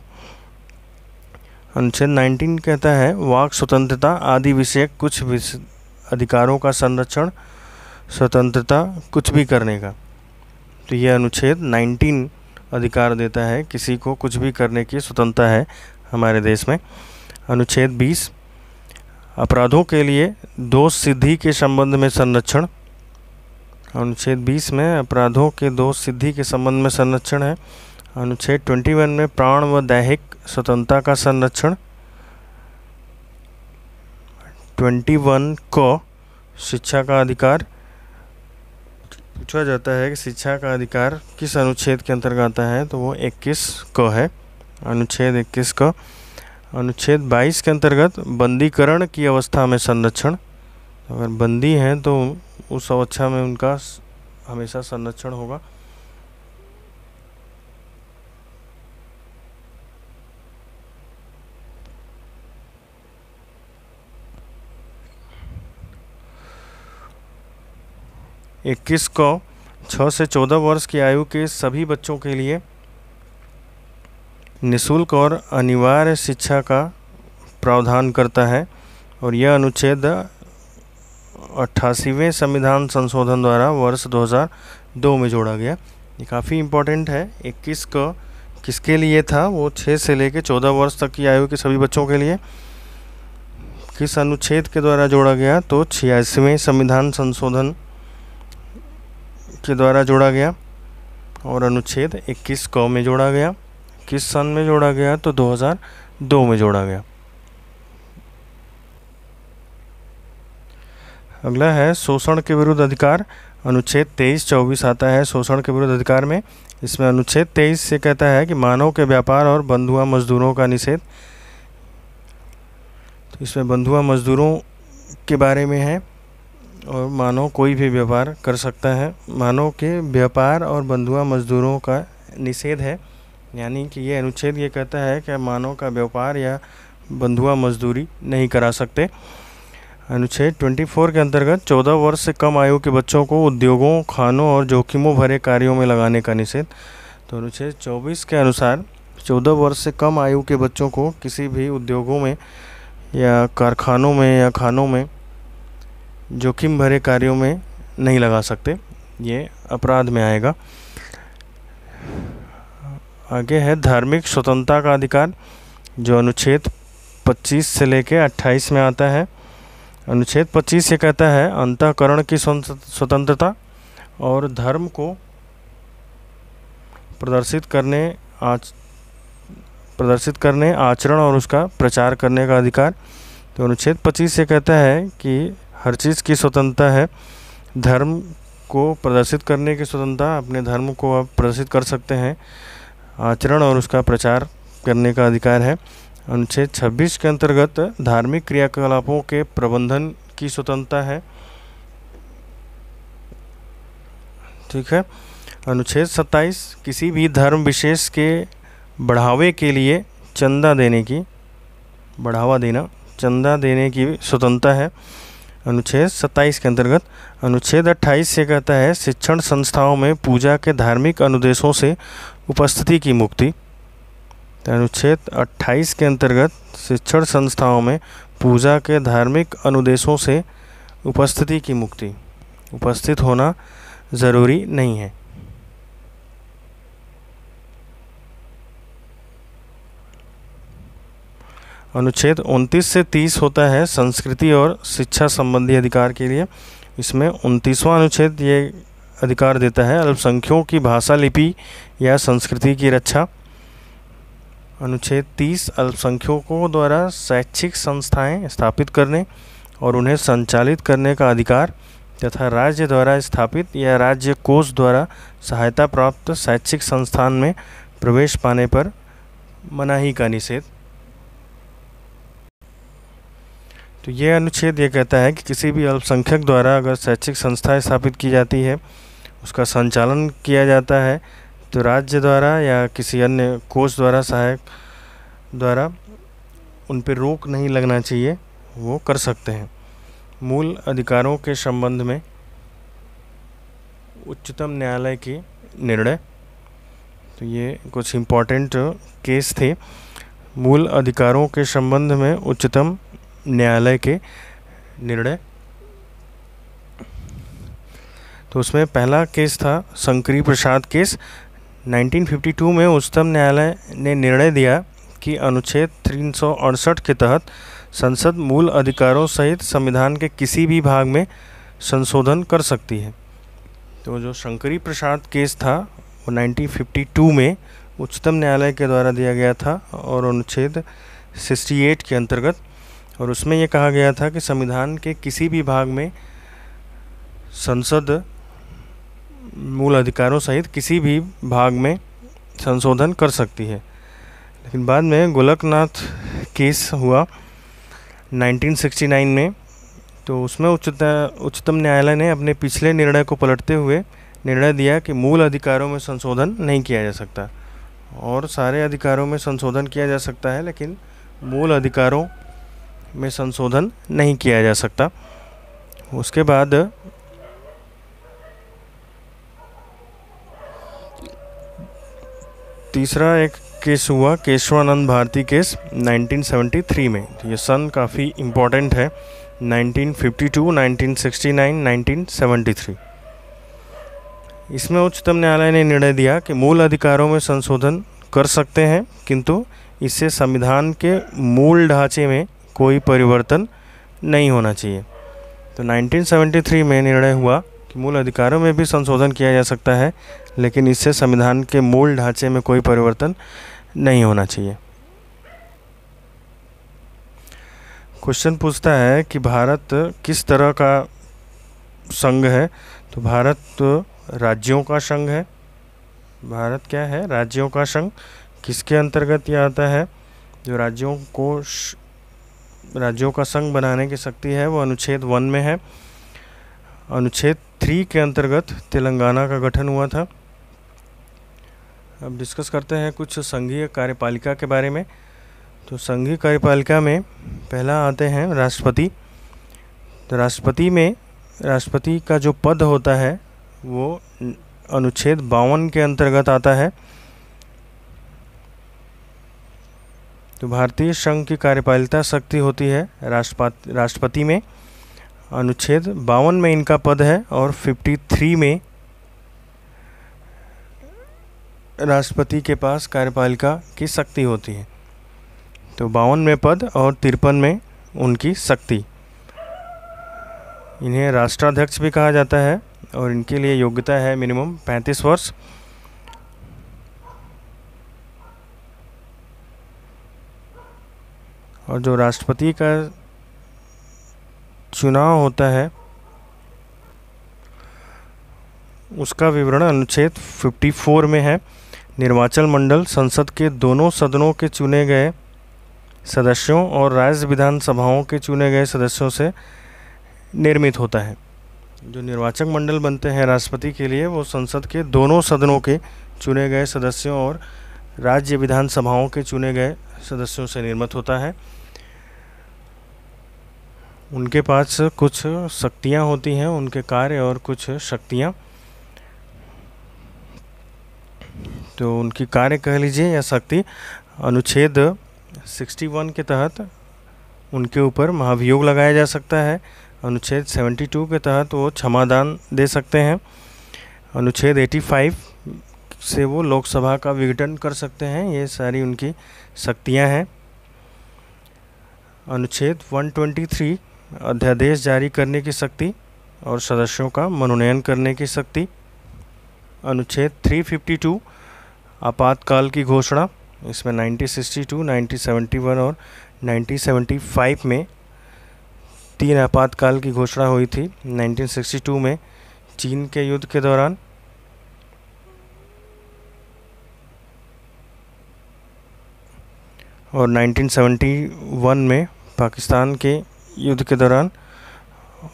अनुच्छेद 19 कहता है वाक स्वतंत्रता आदि विषय कुछ अधिकारों का संरक्षण स्वतंत्रता कुछ भी करने का तो यह अनुच्छेद 19 अधिकार देता है किसी को कुछ भी करने की स्वतंत्रता है हमारे देश में अनुच्छेद 20 अपराधों के लिए दोष सिद्धि के संबंध में संरक्षण अनुच्छेद 20 में अपराधों के दोष सिद्धि के संबंध में संरक्षण है अनुच्छेद 21 में प्राण व दैहिक स्वतंत्रता का संरक्षण 21 को शिक्षा का अधिकार पूछा जाता है कि शिक्षा का अधिकार किस अनुच्छेद के अंतर्गत आता है तो वो 21 क है अनुच्छेद 21 क अनुच्छेद 22 के अंतर्गत बंदीकरण की अवस्था में संरक्षण अगर बंदी हैं तो उस अवस्था में उनका हमेशा संरक्षण होगा इक्कीस को छः से चौदह वर्ष की आयु के सभी बच्चों के लिए निशुल्क और अनिवार्य शिक्षा का प्रावधान करता है और यह अनुच्छेद अट्ठासीवें संविधान संशोधन द्वारा वर्ष 2002 में जोड़ा गया ये काफ़ी इम्पोर्टेंट है 21 का किसके लिए था वो 6 से लेकर 14 वर्ष तक की आयु के सभी बच्चों के लिए किस अनुच्छेद के द्वारा जोड़ा गया तो छियासवें संविधान संशोधन के द्वारा जोड़ा गया और अनुच्छेद 21 क में जोड़ा गया किस सन में जोड़ा गया तो 2002 में जोड़ा गया अगला है शोषण के विरुद्ध अधिकार अनुच्छेद 23 24 आता है शोषण के विरुद्ध अधिकार में इसमें अनुच्छेद 23 से कहता है कि मानव के व्यापार और बंधुआ मजदूरों का निषेध तो इसमें बंधुआ मजदूरों के बारे में है और मानव कोई भी व्यापार कर सकता है मानव के व्यापार और बंधुआ मजदूरों का निषेध है यानी कि ये अनुच्छेद ये कहता है कि मानव का व्यापार या बंधुआ मजदूरी नहीं करा सकते अनुच्छेद 24 के अंतर्गत 14 वर्ष से कम आयु के बच्चों को उद्योगों खानों और जोखिमों भरे कार्यों में लगाने का निषेध तो अनुच्छेद 24 के अनुसार 14 वर्ष से कम आयु के बच्चों को किसी भी उद्योगों में या कारखानों में या खानों में जोखिम भरे कार्यों में नहीं लगा सकते ये अपराध में आएगा आगे है धार्मिक स्वतंत्रता का अधिकार जो अनुच्छेद 25 से लेकर 28 में आता है अनुच्छेद 25 ये कहता है अंतकरण की स्वतंत्रता और धर्म को प्रदर्शित करने आच प्रदर्शित करने आचरण और उसका प्रचार करने का अधिकार तो अनुच्छेद 25 से कहता है कि हर चीज़ की स्वतंत्रता है धर्म को प्रदर्शित करने की स्वतंत्रता अपने धर्म को आप प्रदर्शित कर सकते हैं आचरण और उसका प्रचार करने का अधिकार है अनुच्छेद 26 के अंतर्गत धार्मिक क्रियाकलापों के प्रबंधन की स्वतंत्रता है ठीक है अनुच्छेद 27 किसी भी धर्म विशेष के बढ़ावे के लिए चंदा देने की बढ़ावा देना चंदा देने की स्वतंत्रता है अनुच्छेद 27 के अंतर्गत अनुच्छेद 28 से कहता है शिक्षण संस्थाओं में पूजा के धार्मिक अनुदेशों से उपस्थिति की मुक्ति तो अनुच्छेद 28 के अंतर्गत शिक्षण संस्थाओं में पूजा के धार्मिक अनुदेशों से उपस्थिति की मुक्ति उपस्थित होना ज़रूरी नहीं है अनुच्छेद 29 से 30 होता है संस्कृति और शिक्षा संबंधी अधिकार के लिए इसमें उनतीसवां अनुच्छेद ये अधिकार देता है अल्पसंख्यकों की भाषा लिपि या संस्कृति की रक्षा अनुच्छेद 30 अल्पसंख्यकों द्वारा शैक्षिक संस्थाएं स्थापित करने और उन्हें संचालित करने का अधिकार तथा राज्य द्वारा स्थापित या राज्य कोष द्वारा सहायता प्राप्त शैक्षिक संस्थान में प्रवेश पाने पर मनाही का निषेध तो ये अनुच्छेद ये कहता है कि किसी भी अल्पसंख्यक द्वारा अगर शैक्षिक संस्था स्थापित की जाती है उसका संचालन किया जाता है तो राज्य द्वारा या किसी अन्य कोष द्वारा सहायक द्वारा उन पर रोक नहीं लगना चाहिए वो कर सकते हैं मूल अधिकारों के संबंध में उच्चतम न्यायालय के निर्णय तो ये कुछ इम्पोर्टेंट केस थे मूल अधिकारों के संबंध में उच्चतम न्यायालय के निर्णय तो उसमें पहला केस था शंकरी प्रसाद केस 1952 में उच्चतम न्यायालय ने निर्णय दिया कि अनुच्छेद तीन के तहत संसद मूल अधिकारों सहित संविधान के किसी भी भाग में संशोधन कर सकती है तो जो शंकरी प्रसाद केस था वो 1952 में उच्चतम न्यायालय के द्वारा दिया गया था और अनुच्छेद 68 के अंतर्गत और उसमें यह कहा गया था कि संविधान के किसी भी भाग में संसद मूल अधिकारों सहित किसी भी भाग में संशोधन कर सकती है लेकिन बाद में गोलकनाथ केस हुआ 1969 में तो उसमें उच्चतम उच्चतम न्यायालय ने अपने पिछले निर्णय को पलटते हुए निर्णय दिया कि मूल अधिकारों में संशोधन नहीं किया जा सकता और सारे अधिकारों में संशोधन किया जा सकता है लेकिन मूल अधिकारों में संशोधन नहीं किया जा सकता उसके बाद तीसरा एक केस हुआ केशवानंद भारती केस 1973 में ये सन काफ़ी इम्पोर्टेंट है 1952, 1969, 1973 इसमें उच्चतम न्यायालय ने निर्णय दिया कि मूल अधिकारों में संशोधन कर सकते हैं किंतु इससे संविधान के मूल ढांचे में कोई परिवर्तन नहीं होना चाहिए तो 1973 में निर्णय हुआ कि मूल अधिकारों में भी संशोधन किया जा सकता है लेकिन इससे संविधान के मूल ढांचे में कोई परिवर्तन नहीं होना चाहिए क्वेश्चन पूछता है कि भारत किस तरह का संघ है तो भारत तो राज्यों का संघ है भारत क्या है राज्यों का संघ किसके अंतर्गत यह आता है जो राज्यों को राज्यों का संघ बनाने की शक्ति है वो अनुच्छेद वन में है अनुच्छेद थ्री के अंतर्गत तेलंगाना का गठन हुआ था अब डिस्कस करते हैं कुछ संघीय कार्यपालिका के बारे में तो संघीय कार्यपालिका में पहला आते हैं राष्ट्रपति तो राष्ट्रपति में राष्ट्रपति का जो पद होता है वो अनुच्छेद बावन के अंतर्गत आता है तो भारतीय संघ की कार्यपालिता शक्ति होती है राष्ट्रपति राष्ट्रपति में अनुच्छेद बावन में इनका पद है और 53 में राष्ट्रपति के पास कार्यपालिका की शक्ति होती है तो बावन में पद और तिरपन में उनकी शक्ति इन्हें राष्ट्राध्यक्ष भी कहा जाता है और इनके लिए योग्यता है मिनिमम पैंतीस वर्ष और जो राष्ट्रपति का चुनाव होता है उसका विवरण अनुच्छेद 54 में है निर्वाचन मंडल संसद के दोनों सदनों के चुने गए सदस्यों और राज्य विधानसभाओं के चुने गए सदस्यों से निर्मित होता है जो निर्वाचक मंडल बनते हैं राष्ट्रपति के लिए वो संसद के दोनों सदनों के चुने गए सदस्यों और राज्य विधानसभाओं के चुने गए सदस्यों से निर्मित होता है उनके पास कुछ शक्तियाँ होती हैं उनके कार्य और कुछ शक्तियाँ तो उनकी कार्य कह लीजिए या शक्ति अनुच्छेद 61 के तहत उनके ऊपर महाभियोग लगाया जा सकता है अनुच्छेद 72 के तहत वो क्षमादान दे सकते हैं अनुच्छेद 85 से वो लोकसभा का विघटन कर सकते हैं ये सारी उनकी शक्तियाँ हैं अनुच्छेद 123 अध्यादेश जारी करने की शक्ति और सदस्यों का मनोनयन करने की शक्ति अनुच्छेद 352 आपातकाल की घोषणा इसमें 1962, 1971 और 1975 में तीन आपातकाल की घोषणा हुई थी 1962 में चीन के युद्ध के दौरान और 1971 में पाकिस्तान के युद्ध के दौरान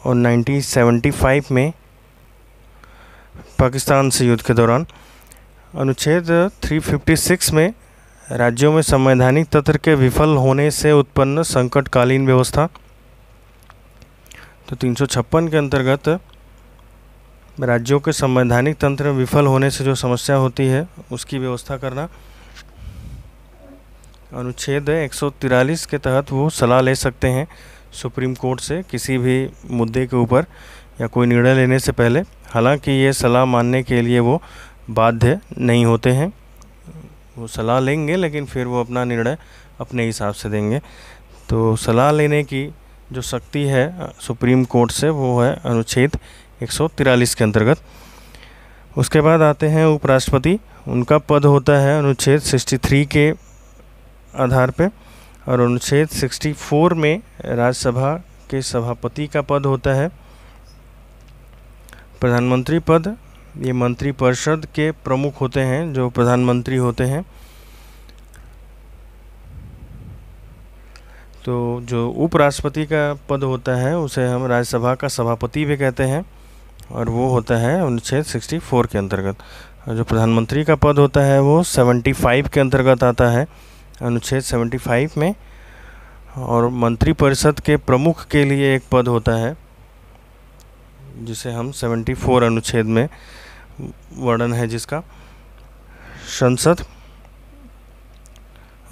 और 1975 में पाकिस्तान से युद्ध के दौरान अनुच्छेद 356 में राज्यों में संवैधानिक तंत्र के विफल होने से उत्पन्न संकटकालीन व्यवस्था तो तीन के अंतर्गत राज्यों के संवैधानिक तंत्र में विफल होने से जो समस्या होती है उसकी व्यवस्था करना अनुच्छेद एक के तहत वो सलाह ले सकते हैं सुप्रीम कोर्ट से किसी भी मुद्दे के ऊपर या कोई निर्णय लेने से पहले हालांकि ये सलाह मानने के लिए वो बाध्य नहीं होते हैं वो सलाह लेंगे लेकिन फिर वो अपना निर्णय अपने हिसाब से देंगे तो सलाह लेने की जो शक्ति है सुप्रीम कोर्ट से वो है अनुच्छेद एक के अंतर्गत उसके बाद आते हैं उपराष्ट्रपति उनका पद होता है अनुच्छेद 63 के आधार पर और अनुच्छेद 64 में राज्यसभा के सभापति का पद होता है प्रधानमंत्री पद ये मंत्रिपरिषद के प्रमुख होते हैं जो प्रधानमंत्री होते हैं तो जो उपराष्ट्रपति का पद होता है उसे हम राज्यसभा का सभापति भी कहते हैं और वो होता है अनुच्छेद 64 के अंतर्गत और जो प्रधानमंत्री का पद होता है वो 75 के अंतर्गत आता है अनुच्छेद 75 में और मंत्रिपरिषद के प्रमुख के लिए एक पद होता है जिसे हम 74 अनुच्छेद में वर्णन है जिसका संसद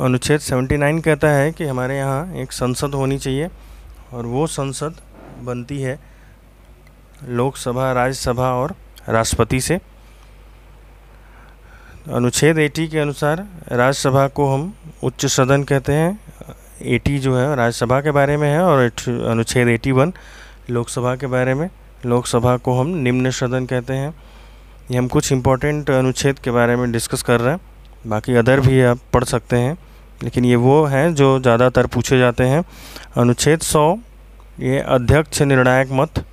अनुच्छेद 79 कहता है कि हमारे यहाँ एक संसद होनी चाहिए और वो संसद बनती है लोकसभा राज्यसभा और राष्ट्रपति से अनुच्छेद 80 के अनुसार राज्यसभा को हम उच्च सदन कहते हैं 80 जो है राज्यसभा के बारे में है और अनुच्छेद 81 लोकसभा के बारे में लोकसभा को हम निम्न सदन कहते हैं ये हम कुछ इम्पोर्टेंट अनुच्छेद के बारे में डिस्कस कर रहे हैं बाकी अदर भी आप पढ़ सकते हैं लेकिन ये वो हैं जो ज़्यादातर पूछे जाते हैं अनुच्छेद सौ ये अध्यक्ष निर्णायक मत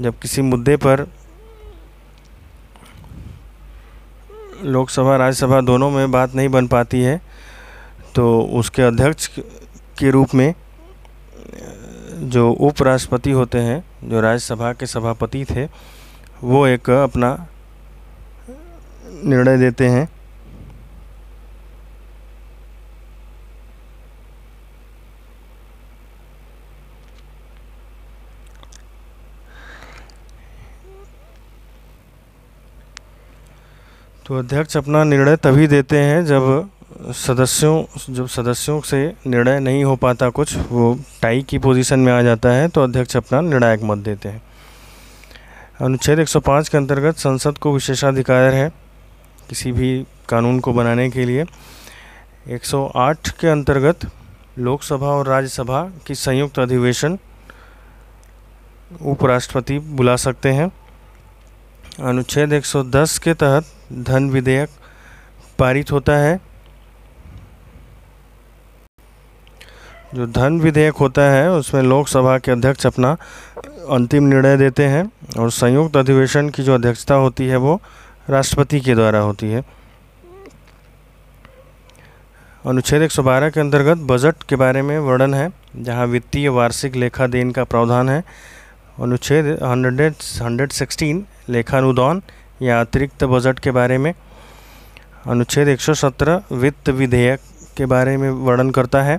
जब किसी मुद्दे पर लोकसभा राज्यसभा दोनों में बात नहीं बन पाती है तो उसके अध्यक्ष के रूप में जो उपराष्ट्रपति होते हैं जो राज्यसभा के सभापति थे वो एक अपना निर्णय देते हैं तो अध्यक्ष अपना निर्णय तभी देते हैं जब सदस्यों जब सदस्यों से निर्णय नहीं हो पाता कुछ वो टाई की पोजीशन में आ जाता है तो अध्यक्ष अपना निर्णायक मत देते हैं अनुच्छेद 105 के अंतर्गत संसद को विशेषाधिकार है किसी भी कानून को बनाने के लिए 108 के अंतर्गत लोकसभा और राज्यसभा की संयुक्त अधिवेशन उपराष्ट्रपति बुला सकते हैं अनुच्छेद 110 के तहत धन विधेयक पारित होता है जो धन विधेयक होता है उसमें लोकसभा के अध्यक्ष अपना अंतिम निर्णय देते हैं और संयुक्त अधिवेशन की जो अध्यक्षता होती है वो राष्ट्रपति के द्वारा होती है अनुच्छेद 112 के अंतर्गत बजट के बारे में वर्णन है जहां वित्तीय वार्षिक लेखा देन का प्रावधान है अनुच्छेद हंड्रेड हंड्रेड सिक्सटीन लेखानुदान या अतिरिक्त बजट के बारे में अनुच्छेद 117 वित्त विधेयक के बारे में वर्णन करता है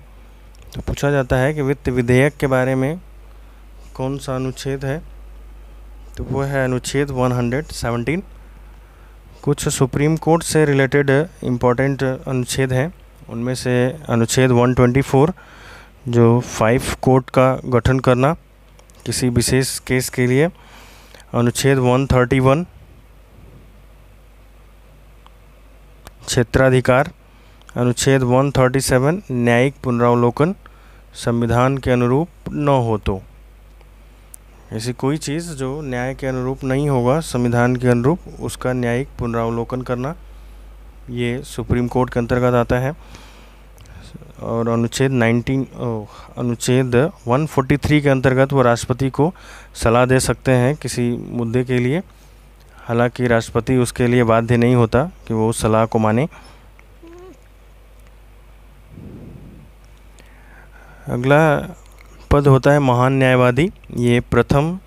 तो पूछा जाता है कि वित्त विधेयक के बारे में कौन सा अनुच्छेद है तो वो है अनुच्छेद 117 कुछ सुप्रीम कोर्ट से रिलेटेड इम्पॉर्टेंट अनुच्छेद हैं उनमें से अनुच्छेद 124 जो फाइव कोर्ट का गठन करना किसी विशेष केस के लिए अनुच्छेद 131 क्षेत्राधिकार अनुच्छेद 137 न्यायिक पुनरावलोकन संविधान के अनुरूप न हो तो ऐसी कोई चीज़ जो न्याय के अनुरूप नहीं होगा संविधान के अनुरूप उसका न्यायिक पुनरावलोकन करना ये सुप्रीम कोर्ट के अंतर्गत आता है और अनुच्छेद 19 अनुच्छेद 143 के अंतर्गत वो राष्ट्रपति को सलाह दे सकते हैं किसी मुद्दे के लिए हालांकि राष्ट्रपति उसके लिए बाध्य नहीं होता कि वो उस सलाह को माने अगला पद होता है महान न्यायवादी ये प्रथम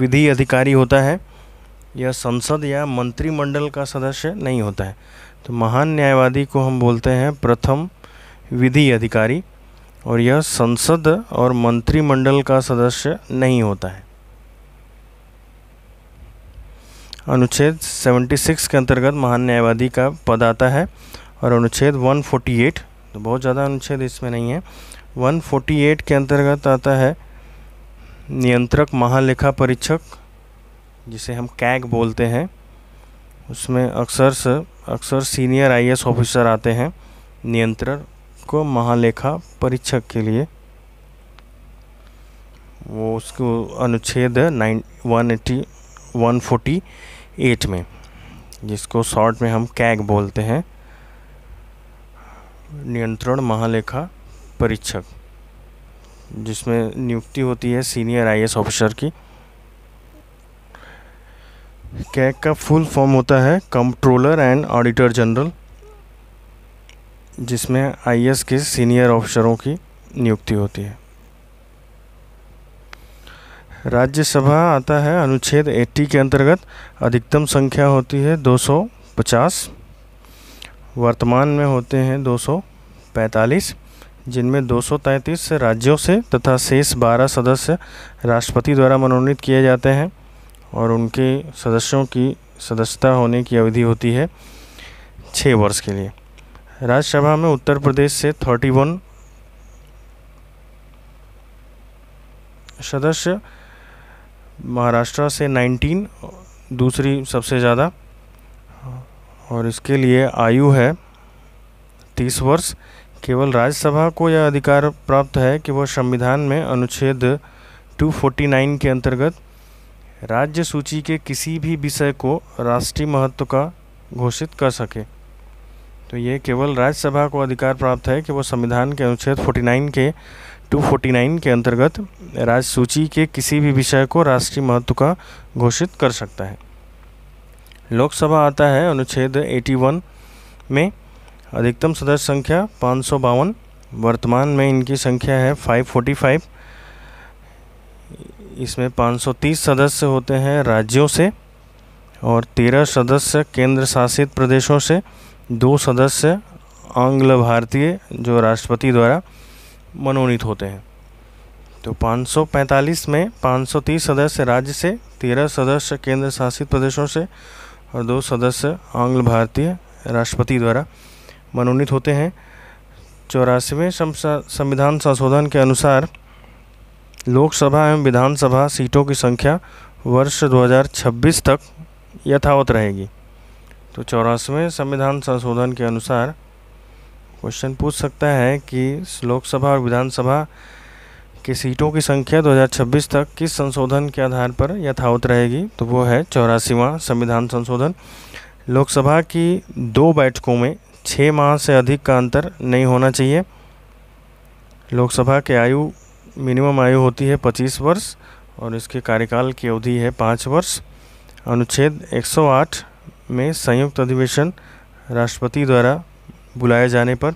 विधि अधिकारी होता है यह संसद या मंत्रिमंडल का सदस्य नहीं होता है तो महान न्यायवादी को हम बोलते हैं प्रथम विधि अधिकारी और यह संसद और मंत्रिमंडल का सदस्य नहीं होता है अनुच्छेद 76 के अंतर्गत महान न्यायवादी का पद आता है और अनुच्छेद 148 तो बहुत ज़्यादा अनुच्छेद इसमें नहीं है 148 के अंतर्गत आता है नियंत्रक महालेखा परीक्षक जिसे हम कैग बोलते हैं उसमें अक्सर से अक्सर सीनियर आईएएस ऑफिसर आते हैं नियंत्रण को महालेखा परीक्षक के लिए वो उसको अनुच्छेद है nine one eighty one forty eight में जिसको शॉर्ट में हम कैग बोलते हैं नियंत्रण महालेखा परीक्षक जिसमें नियुक्ति होती है सीनियर एस ऑफिसर की कैग का फुल फॉर्म होता है कंट्रोलर एंड ऑडिटर जनरल जिसमें आईएएस के सीनियर ऑफिसरों की नियुक्ति होती है राज्यसभा आता है अनुच्छेद 80 के अंतर्गत अधिकतम संख्या होती है 250 वर्तमान में होते हैं 245 जिनमें 233 राज्यों से तथा शेष 12 सदस्य राष्ट्रपति द्वारा मनोनीत किए जाते हैं और उनके सदस्यों की सदस्यता होने की अवधि होती है छः वर्ष के लिए राज्यसभा में उत्तर प्रदेश से 31 सदस्य महाराष्ट्र से 19 दूसरी सबसे ज़्यादा और इसके लिए आयु है 30 वर्ष केवल राज्यसभा को यह अधिकार प्राप्त है कि वह संविधान में अनुच्छेद 249 के अंतर्गत राज्य सूची के किसी भी विषय को राष्ट्रीय महत्व का घोषित कर सके तो ये केवल राज्यसभा को अधिकार प्राप्त है कि वो संविधान के अनुच्छेद 49 के 249 के अंतर्गत राज्य सूची के किसी भी विषय को राष्ट्रीय महत्व का घोषित कर सकता है लोकसभा आता है अनुच्छेद 81 में अधिकतम सदस्य संख्या पाँच वर्तमान में इनकी संख्या है 545 इसमें 530 सदस्य होते हैं राज्यों से और 13 सदस्य केंद्र शासित प्रदेशों से दो सदस्य आंग्ल भारतीय जो राष्ट्रपति द्वारा मनोनीत होते हैं तो 545 में 530 सदस्य राज्य से 13 सदस्य केंद्र शासित प्रदेशों से और दो सदस्य आंग्ल भारतीय राष्ट्रपति द्वारा मनोनीत होते हैं चौरासीवें संविधान संशोधन के अनुसार लोकसभा एवं विधानसभा सीटों की संख्या वर्ष 2026 तक यथावत रहेगी तो चौरासवें संविधान संशोधन के अनुसार क्वेश्चन पूछ सकता है कि लोकसभा और विधानसभा की सीटों की संख्या 2026 तक किस संशोधन के आधार पर यथावत रहेगी तो वो है चौरासीवा संविधान संशोधन लोकसभा की दो बैठकों में छः माह से अधिक का अंतर नहीं होना चाहिए लोकसभा के आयु मिनिमम आयु होती है 25 वर्ष और इसके कार्यकाल की अवधि है पाँच वर्ष अनुच्छेद 108 में संयुक्त अधिवेशन राष्ट्रपति द्वारा बुलाए जाने पर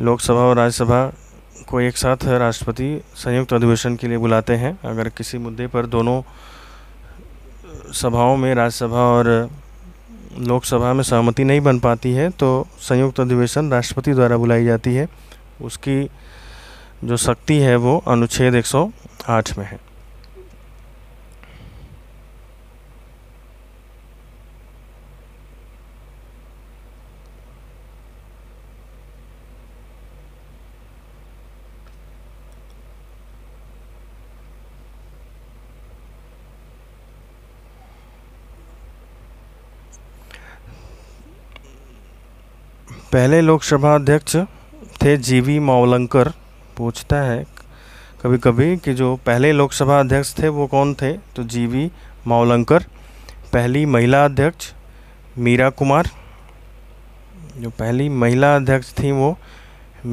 लोकसभा और राज्यसभा को एक साथ राष्ट्रपति संयुक्त अधिवेशन के लिए बुलाते हैं अगर किसी मुद्दे पर दोनों सभाओं में राज्यसभा और लोकसभा में सहमति नहीं बन पाती है तो संयुक्त अधिवेशन राष्ट्रपति द्वारा बुलाई जाती है उसकी जो शक्ति है वो अनुच्छेद 108 में है पहले लोकसभा अध्यक्ष थे जीवी मावलंकर पूछता है कभी कभी कि जो पहले लोकसभा अध्यक्ष थे वो कौन थे तो जीवी मावलंकर पहली महिला अध्यक्ष मीरा कुमार जो पहली महिला अध्यक्ष थी वो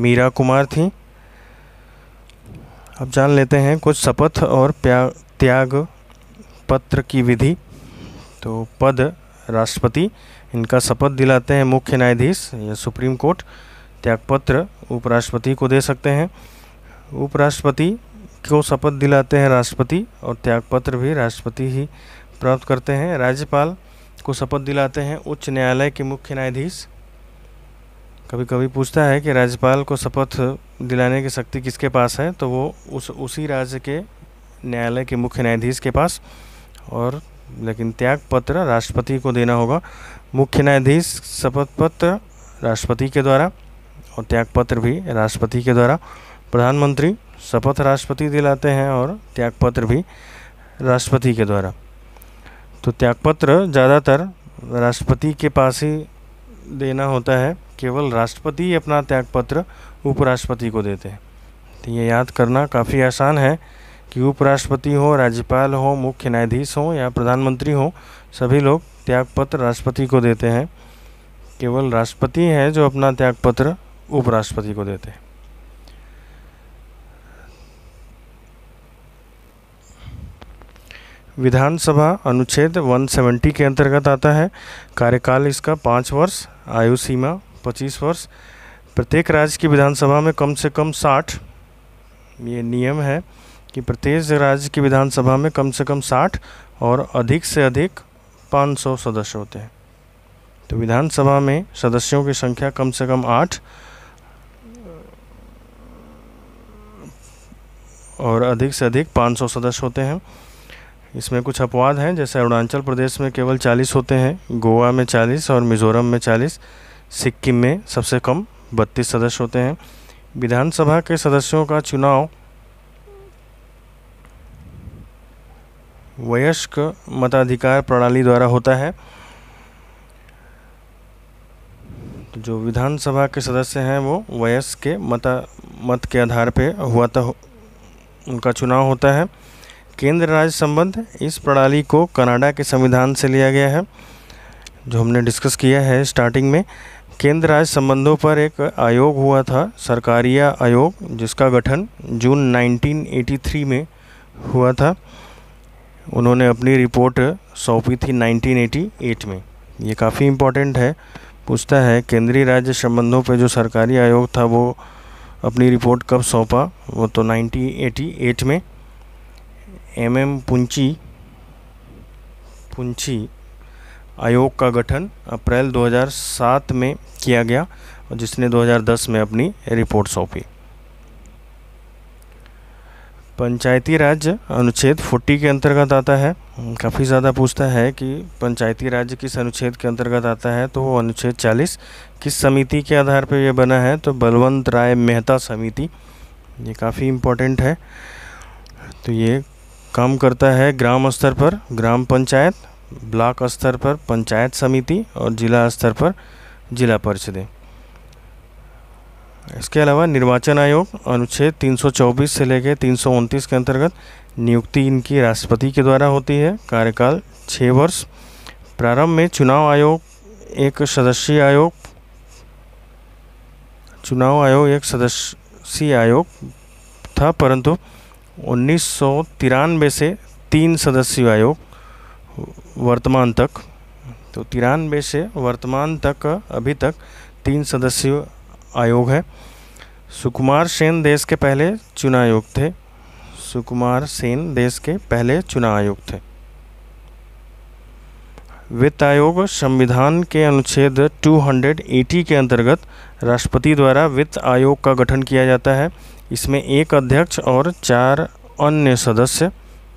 मीरा कुमार थी अब जान लेते हैं कुछ शपथ और त्याग पत्र की विधि तो पद राष्ट्रपति इनका शपथ दिलाते हैं मुख्य न्यायाधीश या सुप्रीम कोर्ट त्यागपत्र उपराष्ट्रपति को दे सकते हैं उपराष्ट्रपति को शपथ दिलाते हैं राष्ट्रपति और त्यागपत्र भी राष्ट्रपति ही प्राप्त करते हैं राज्यपाल को शपथ दिलाते हैं उच्च न्यायालय के मुख्य न्यायाधीश कभी कभी पूछता है कि राज्यपाल को शपथ दिलाने की शक्ति किसके पास है तो वो उस उसी राज्य के न्यायालय के मुख्य न्यायाधीश के पास और लेकिन त्यागपत्र राष्ट्रपति को देना होगा मुख्य न्यायाधीश शपथ पत्र राष्ट्रपति के द्वारा और त्यागपत्र भी राष्ट्रपति के द्वारा प्रधानमंत्री शपथ राष्ट्रपति दिलाते हैं और त्यागपत्र भी राष्ट्रपति के द्वारा तो त्यागपत्र ज़्यादातर राष्ट्रपति के पास ही देना होता है केवल राष्ट्रपति अपना त्यागपत्र उपराष्ट्रपति को देते हैं तो ये याद करना काफ़ी आसान है कि उपराष्ट्रपति हो राज्यपाल हो मुख्य न्यायाधीश हो या प्रधानमंत्री हो सभी लोग त्यागपत्र राष्ट्रपति को देते हैं केवल राष्ट्रपति हैं जो अपना त्यागपत्र उपराष्ट्रपति को देते हैं विधानसभा अनुच्छेद 170 के अंतर्गत आता है कार्यकाल इसका पाँच वर्ष आयु सीमा पच्चीस वर्ष प्रत्येक राज्य की विधानसभा में कम से कम साठ ये नियम है कि प्रत्येक राज्य की विधानसभा में कम से कम साठ और अधिक से अधिक 500 सदस्य होते हैं तो विधानसभा में सदस्यों की संख्या कम से कम आठ और अधिक से अधिक 500 सदस्य होते हैं इसमें कुछ अपवाद हैं जैसे अरुणाचल प्रदेश में केवल 40 होते हैं गोवा में 40 और मिज़ोरम में 40 सिक्किम में सबसे कम बत्तीस सदस्य होते हैं विधानसभा के सदस्यों का चुनाव वयस्क मताधिकार प्रणाली द्वारा होता है तो जो विधानसभा के सदस्य हैं वो वयस्क के मता मत के आधार पे हुआ था तो उनका चुनाव होता है केंद्र राज्य संबंध इस प्रणाली को कनाडा के संविधान से लिया गया है जो हमने डिस्कस किया है स्टार्टिंग में केंद्र राज्य संबंधों पर एक आयोग हुआ था सरकारिया आयोग जिसका गठन जून 1983 में हुआ था उन्होंने अपनी रिपोर्ट सौंपी थी 1988 में ये काफ़ी इम्पोर्टेंट है पूछता है केंद्रीय राज्य संबंधों पर जो सरकारी आयोग था वो अपनी रिपोर्ट कब सौंपा वो तो 1988 में एम एम पुंची पुंची आयोग का गठन अप्रैल 2007 में किया गया और जिसने 2010 में अपनी रिपोर्ट सौंपी पंचायती राज अनुच्छेद 40 के अंतर्गत आता है काफ़ी ज़्यादा पूछता है कि पंचायती राज किस अनुच्छेद के अंतर्गत आता है तो वो अनुच्छेद 40 किस समिति के आधार पर यह बना है तो बलवंत राय मेहता समिति ये काफ़ी इम्पोर्टेंट है तो ये काम करता है ग्राम स्तर पर ग्राम पंचायत ब्लॉक स्तर पर पंचायत समिति और जिला स्तर पर जिला परिषदें इसके अलावा निर्वाचन आयोग अनुच्छेद 324 से लेकर तीन के अंतर्गत नियुक्ति इनकी राष्ट्रपति के द्वारा होती है कार्यकाल छः वर्ष प्रारंभ में चुनाव आयोग एक सदस्यीय आयोग चुनाव आयोग एक सदस्यीय आयोग था परंतु उन्नीस से तीन सदस्यीय आयोग वर्तमान तक तो तिरानवे से वर्तमान तक अभी तक तीन सदस्यीय आयोग है सुकुमार सेन देश के पहले चुनाव आयोग थे सुकुमार सेन देश के पहले चुनाव आयोग थे वित्त आयोग संविधान के अनुच्छेद 280 के अंतर्गत राष्ट्रपति द्वारा वित्त आयोग का गठन किया जाता है इसमें एक अध्यक्ष और चार अन्य सदस्य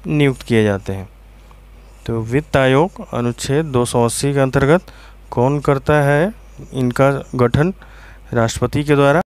नियुक्त किए जाते हैं तो वित्त आयोग अनुच्छेद 280 के अंतर्गत कौन करता है इनका गठन राष्ट्रपति के द्वारा